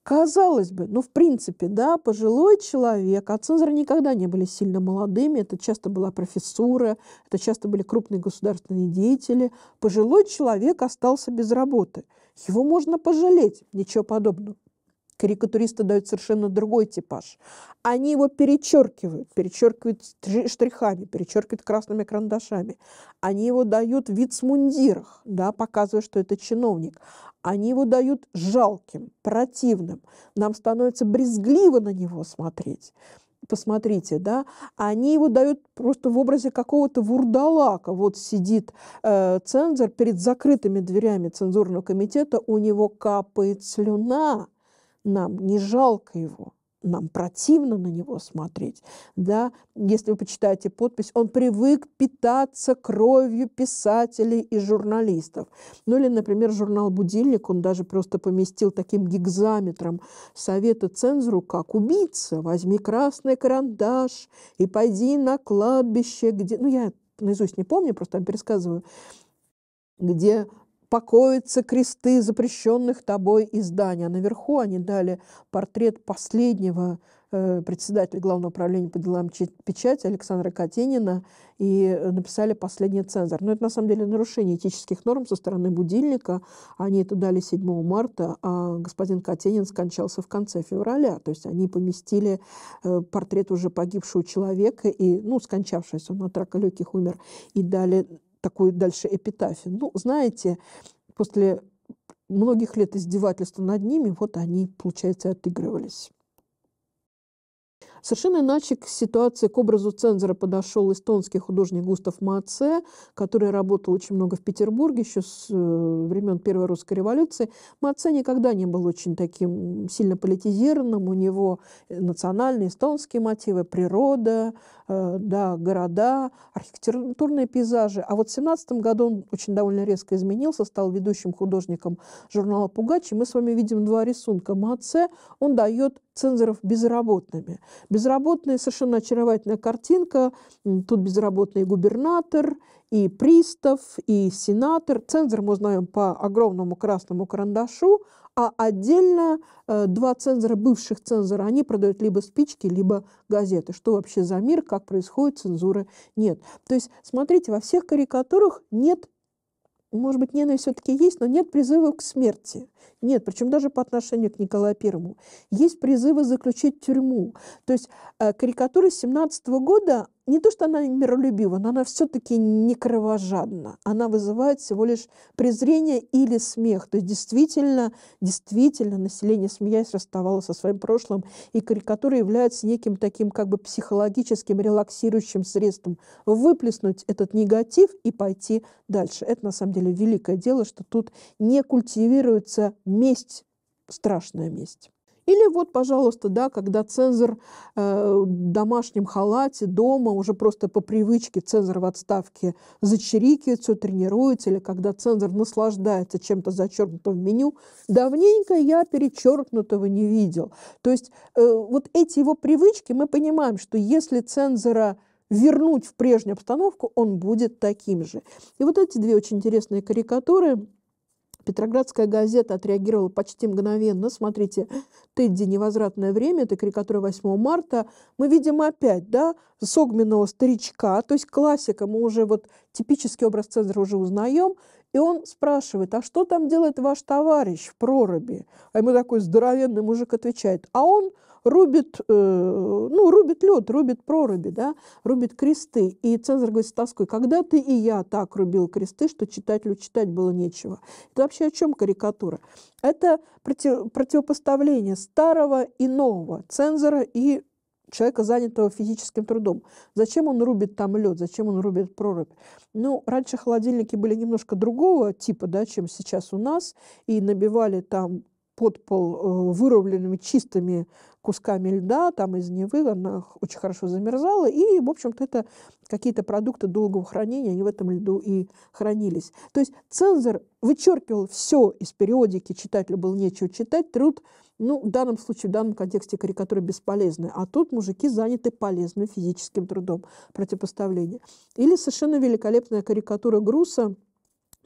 Speaker 1: Казалось бы, ну, в принципе, да, пожилой человек, а цензоры никогда не были сильно молодыми, это часто была профессура, это часто были крупные государственные деятели. Пожилой человек остался без работы. Его можно пожалеть, ничего подобного. Карикатуристы дают совершенно другой типаж. Они его перечеркивают, перечеркивают штрихами, перечеркивают красными карандашами. Они его дают в вицмундирах, да, показывая, что это чиновник они его дают жалким, противным. Нам становится брезгливо на него смотреть посмотрите, да, они его дают просто в образе какого-то вурдалака. Вот сидит э, цензор перед закрытыми дверями цензурного комитета, у него капает слюна, нам не жалко его нам противно на него смотреть. Да? Если вы почитаете подпись, он привык питаться кровью писателей и журналистов. Ну или, например, журнал «Будильник», он даже просто поместил таким гигзаметром совета цензуру, как «Убийца, возьми красный карандаш и пойди на кладбище, где...» Ну, я наизусть не помню, просто там пересказываю где покоятся кресты запрещенных тобой изданий. А наверху они дали портрет последнего э, председателя Главного управления по делам печати Александра Катенина и э, написали «Последний цензор». Но это на самом деле нарушение этических норм со стороны будильника. Они это дали 7 марта, а господин Катенин скончался в конце февраля. То есть они поместили э, портрет уже погибшего человека, и, ну, скончавшегося, он от рака легких умер, и дали такую дальше эпитафию. Ну, знаете, после многих лет издевательства над ними, вот они, получается, отыгрывались. Совершенно иначе к ситуации, к образу цензора подошел эстонский художник Густав Маце, который работал очень много в Петербурге еще с э, времен Первой русской революции. Маце никогда не был очень таким сильно политизированным. У него э, национальные эстонские мотивы, природа, Э, да, города, архитектурные пейзажи. А вот в 17 году он очень довольно резко изменился, стал ведущим художником журнала «Пугач». мы с вами видим два рисунка. Маце он дает цензоров безработными. Безработные совершенно очаровательная картинка. Тут безработный губернатор и пристав, и сенатор. Цензор мы знаем по огромному красному карандашу, а отдельно э, два цензора, бывших цензора, они продают либо спички, либо газеты. Что вообще за мир, как происходит, цензуры нет. То есть, смотрите, во всех карикатурах нет может быть, ненависть все-таки есть, но нет призывов к смерти. Нет, причем даже по отношению к Николаю Первому. Есть призывы заключить тюрьму. То есть э, карикатуры 17 -го года, не то, что она миролюбива, но она все-таки не кровожадна. Она вызывает всего лишь презрение или смех. То есть действительно, действительно население, смеясь, расставалось со своим прошлым, и карикатура является неким таким как бы психологическим релаксирующим средством выплеснуть этот негатив и пойти дальше. Это на самом деле великое дело, что тут не культивируется месть, страшная месть. Или вот, пожалуйста, да, когда цензор э, в домашнем халате дома, уже просто по привычке цензор в отставке все, тренируется, или когда цензор наслаждается чем-то зачеркнутым в меню, давненько я перечеркнутого не видел. То есть э, вот эти его привычки, мы понимаем, что если цензора вернуть в прежнюю обстановку, он будет таким же. И вот эти две очень интересные карикатуры – Петроградская газета отреагировала почти мгновенно. Смотрите, Тедди «Невозвратное время», это карикатура 8 марта. Мы видим опять, да, согменного старичка, то есть классика, мы уже вот типический образ Цезаря уже узнаем, и он спрашивает, а что там делает ваш товарищ в проруби? А ему такой здоровенный мужик отвечает, а он рубит, э, ну, рубит лед, рубит проруби, да, рубит кресты. И цензор говорит с тоской, когда ты и я так рубил кресты, что читателю читать было нечего. Это вообще о чем карикатура? Это против, противопоставление старого и нового, цензора и человека, занятого физическим трудом. Зачем он рубит там лед, зачем он рубит прорубь? Ну, раньше холодильники были немножко другого типа, да, чем сейчас у нас, и набивали там подпол э, вырубленными чистыми кусками льда, там из Невы, она очень хорошо замерзала, и, в общем-то, это какие-то продукты долгого хранения, они в этом льду и хранились. То есть цензор вычеркивал все из периодики, читателю было нечего читать, труд, ну, в данном случае, в данном контексте карикатуры бесполезны, а тут мужики заняты полезным физическим трудом противопоставления. Или совершенно великолепная карикатура Груса –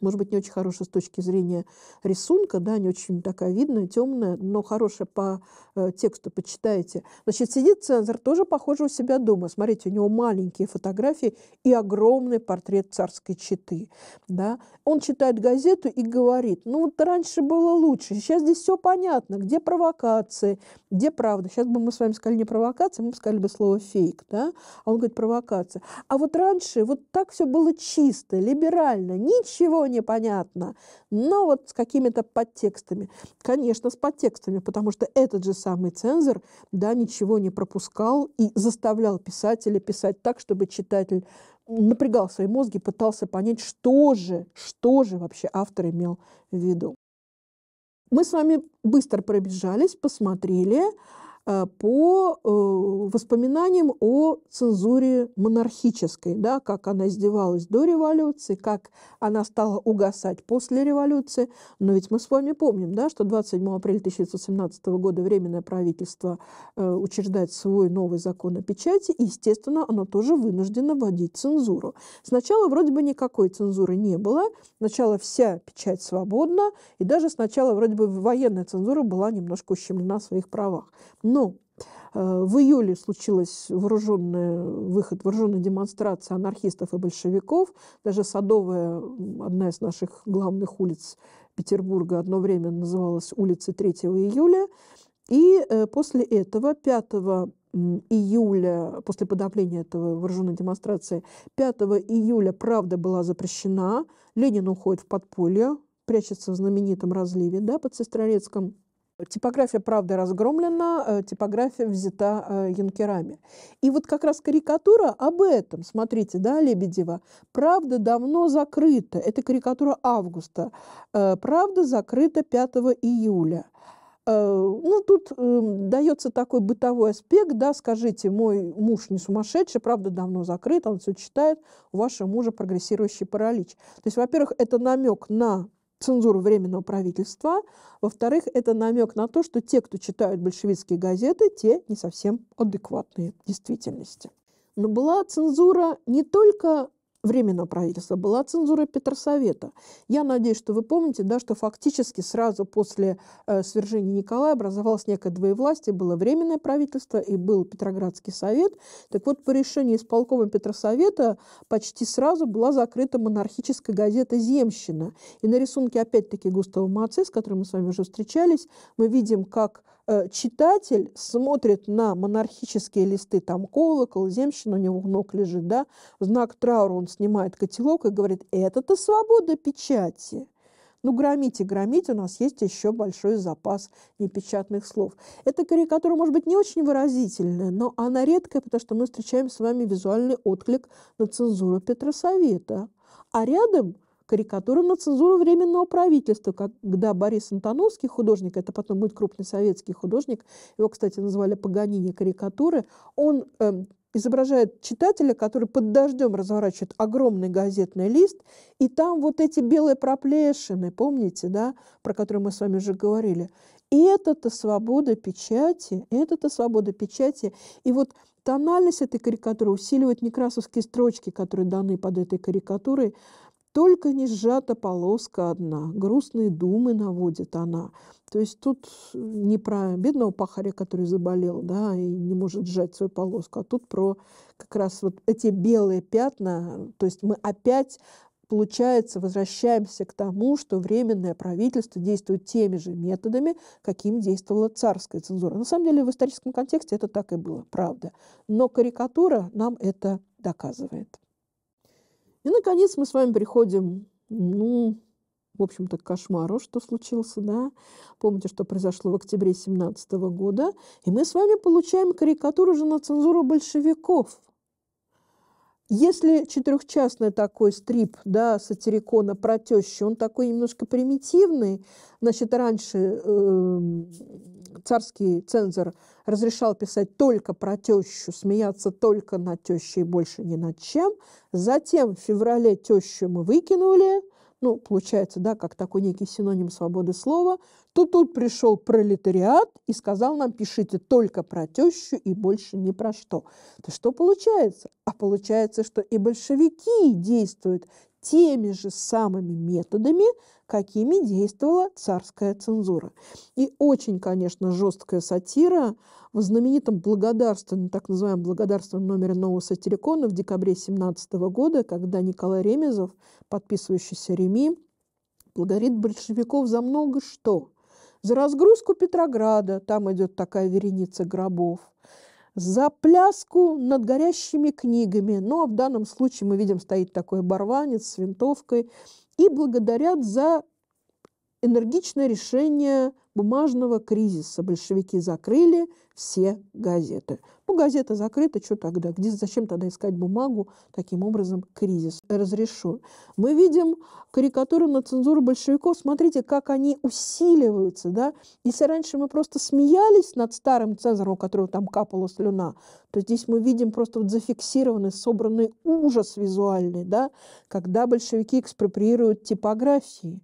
Speaker 1: может быть, не очень хорошая с точки зрения рисунка, да, не очень такая видная, темная, но хорошая по э, тексту, почитайте. Значит, сидит цензор, тоже похоже у себя дома. Смотрите, у него маленькие фотографии и огромный портрет царской четы. Да. Он читает газету и говорит, ну вот раньше было лучше, сейчас здесь все понятно, где провокации, где правда. Сейчас бы мы с вами сказали не провокации, мы бы сказали бы слово фейк, да, а он говорит провокация. А вот раньше вот так все было чисто, либерально, ничего непонятно, но вот с какими-то подтекстами. Конечно, с подтекстами, потому что этот же самый цензор, да, ничего не пропускал и заставлял писателя писать так, чтобы читатель напрягал свои мозги, пытался понять, что же, что же вообще автор имел в виду. Мы с вами быстро пробежались, посмотрели. Э, по э, воспоминаниям о цензуре монархической, да, как она издевалась до революции, как она стала угасать после революции. Но ведь мы с вами помним, да, что 27 апреля 1917 года Временное правительство э, учреждает свой новый закон о печати, и, естественно, оно тоже вынуждено вводить цензуру. Сначала вроде бы никакой цензуры не было, сначала вся печать свободна, и даже сначала вроде бы военная цензура была немножко ущемлена в своих правах. Но э, в июле случилась вооруженная выход, вооруженная демонстрация анархистов и большевиков. Даже Садовая, одна из наших главных улиц Петербурга, одно время называлась улицей 3 июля. И э, после этого, 5 июля, после подавления этого вооруженной демонстрации, 5 июля правда была запрещена. Ленин уходит в подполье, прячется в знаменитом разливе да, под Сестрорецком. Э, типография «Правда» разгромлена, э, типография взята янкерами. Э, И вот как раз карикатура об этом. Смотрите, да, Лебедева. «Правда» давно закрыта. Это карикатура августа. «Правда» закрыта 5 июля. Ну, тут э, эм, дается такой бытовой аспект, да, скажите, мой муж не сумасшедший, правда, давно закрыт, он все читает, у вашего мужа прогрессирующий паралич. То есть, во-первых, это намек на цензуру временного правительства. Во-вторых, это намек на то, что те, кто читают большевистские газеты, те не совсем адекватные действительности. Но была цензура не только Временного правительства была цензура Петросовета. Я надеюсь, что вы помните, да, что фактически сразу после э, свержения Николая образовалось некое двоевластие, было Временное правительство и был Петроградский совет. Так вот, по решению исполкома Петросовета почти сразу была закрыта монархическая газета «Земщина». И на рисунке, опять-таки, Густава Маце, с которым мы с вами уже встречались, мы видим, как Э, читатель смотрит на монархические листы, там колокол, земщина у него ног лежит, да, знак траура он снимает котелок и говорит, это-то свобода печати. Ну, громите, громите, у нас есть еще большой запас непечатных слов. Эта карикатура, может быть, не очень выразительная, но она редкая, потому что мы встречаем с вами визуальный отклик на цензуру Петросовета. А рядом карикатура на цензуру Временного правительства, когда Борис Антоновский, художник, это потом будет крупный советский художник, его, кстати, назвали Паганини карикатуры, он э, изображает читателя, который под дождем разворачивает огромный газетный лист, и там вот эти белые проплешины, помните, да, про которые мы с вами уже говорили. И это-то свобода печати, это-то свобода печати. И вот тональность этой карикатуры усиливает некрасовские строчки, которые даны под этой карикатурой. Только не сжата полоска одна, грустные думы наводит она. То есть тут э, не про бедного пахаря, который заболел, да, и не может сжать свою полоску, а тут про как раз вот эти белые пятна. То есть мы опять получается, возвращаемся к тому, что Временное правительство действует теми же методами, каким действовала царская цензура. На самом деле в историческом контексте это так и было, правда. Но карикатура нам это доказывает. И, наконец, мы с вами приходим, ну, в общем-то, к кошмару, что случился, да. Помните, что произошло в октябре 2017 года. И мы с вами получаем карикатуру же на цензуру большевиков. Если четырехчастный такой стрип, да, сатирикона про тещу, он такой немножко примитивный, значит, раньше э, царский цензор разрешал писать только про тещу, смеяться только на теще и больше ни над чем. Затем в феврале тещу мы выкинули, ну, получается, да, как такой некий синоним свободы слова, тут тут пришел пролетариат и сказал нам, пишите только про тещу и больше ни про что. То что получается? А получается, что и большевики действуют теми же самыми методами, какими действовала царская цензура. И очень, конечно, жесткая сатира в знаменитом благодарственном, ну, так называемом благодарственном номере нового сатирикона в декабре 17 года, когда Николай Ремезов, подписывающийся Реми, благодарит большевиков за много что. За разгрузку Петрограда, там идет такая вереница гробов – за пляску над горящими книгами. Ну, а в данном случае мы видим, стоит такой оборванец с винтовкой. И благодарят за энергичное решение бумажного кризиса. Большевики закрыли все газеты. Ну, газета закрыта, что тогда? Где, зачем тогда искать бумагу? Таким образом, кризис разрешен. Мы видим карикатуры на цензуру большевиков. Смотрите, как они усиливаются. Да? Если раньше мы просто смеялись над старым цензором, у которого там капала слюна, то здесь мы видим просто вот зафиксированный, собранный ужас визуальный, да? когда большевики экспроприируют типографии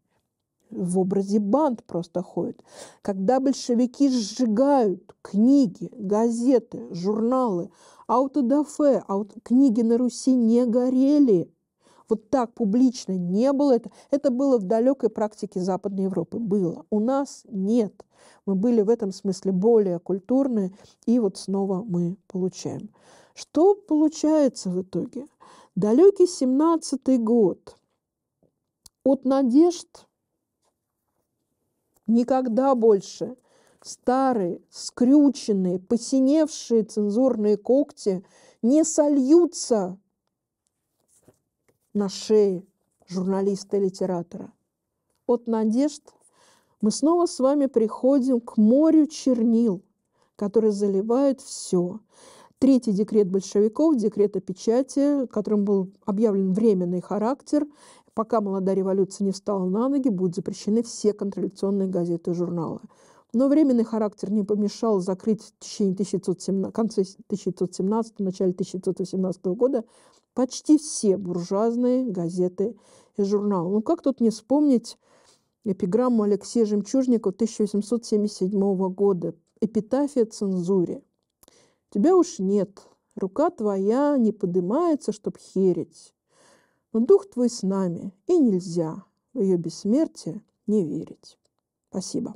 Speaker 1: в образе банд просто ходит. Когда большевики сжигают книги, газеты, журналы, аутодафе, аут... книги на Руси не горели. Вот так публично не было это. Это было в далекой практике Западной Европы. Было. У нас нет. Мы были в этом смысле более культурные, и вот снова мы получаем. Что получается в итоге? Далекий 17-й год. От надежд Никогда больше старые, скрюченные, посиневшие цензурные когти не сольются на шее журналиста литератора. От надежд мы снова с вами приходим к морю чернил, которые заливает все. Третий декрет большевиков, декрет о печати, которым был объявлен временный характер, пока молодая революция не встала на ноги, будут запрещены все контрреволюционные газеты и журналы. Но временный характер не помешал закрыть в течение 1917, конце 1917, начале 1918 года почти все буржуазные газеты и журналы. Ну как тут не вспомнить эпиграмму Алексея Жемчужникова 1877 года «Эпитафия цензуре». «Тебя уж нет, рука твоя не поднимается, чтоб херить но Дух Твой с нами, и нельзя в ее бессмертие не верить. Спасибо.